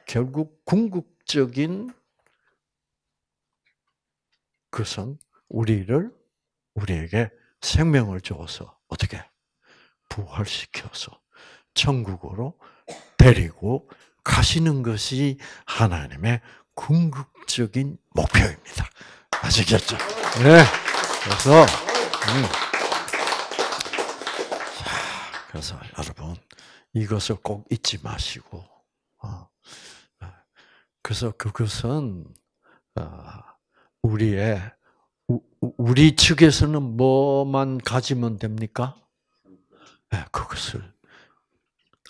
결국 궁극적인 그것은 우리를 우리에게 생명을 주어서 어떻게 부활시켜서 천국으로 데리고 가시는 것이 하나님의 궁극적인 목표입니다. 아시겠죠? 네. 그래서 음. 자, 그래서 여러분 이것을 꼭 잊지 마시고 어. 어 그래서 그것은 어. 우리의 우리 측에서는 뭐만 가지면 됩니까? 네, 그것을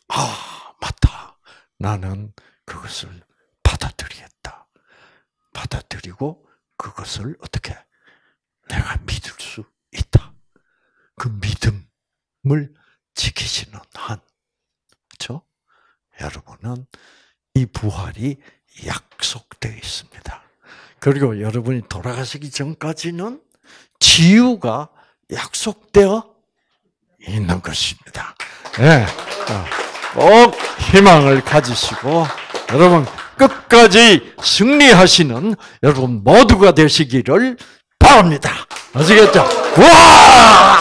아 맞다. 나는 그것을 받아들이겠다. 받아들이고 그것을 어떻게 내가 믿을 수 있다. 그 믿음을 지키시는 한, 그렇죠? 여러분은 이 부활이 약속되어 있습니다. 그리고 여러분이 돌아가시기 전까지는 치유가 약속되어 있는 것입니다. 네. 꼭 희망을 가지시고 여러분 끝까지 승리하시는 여러분 모두가 되시기를 바랍니다. 아시겠죠? 와!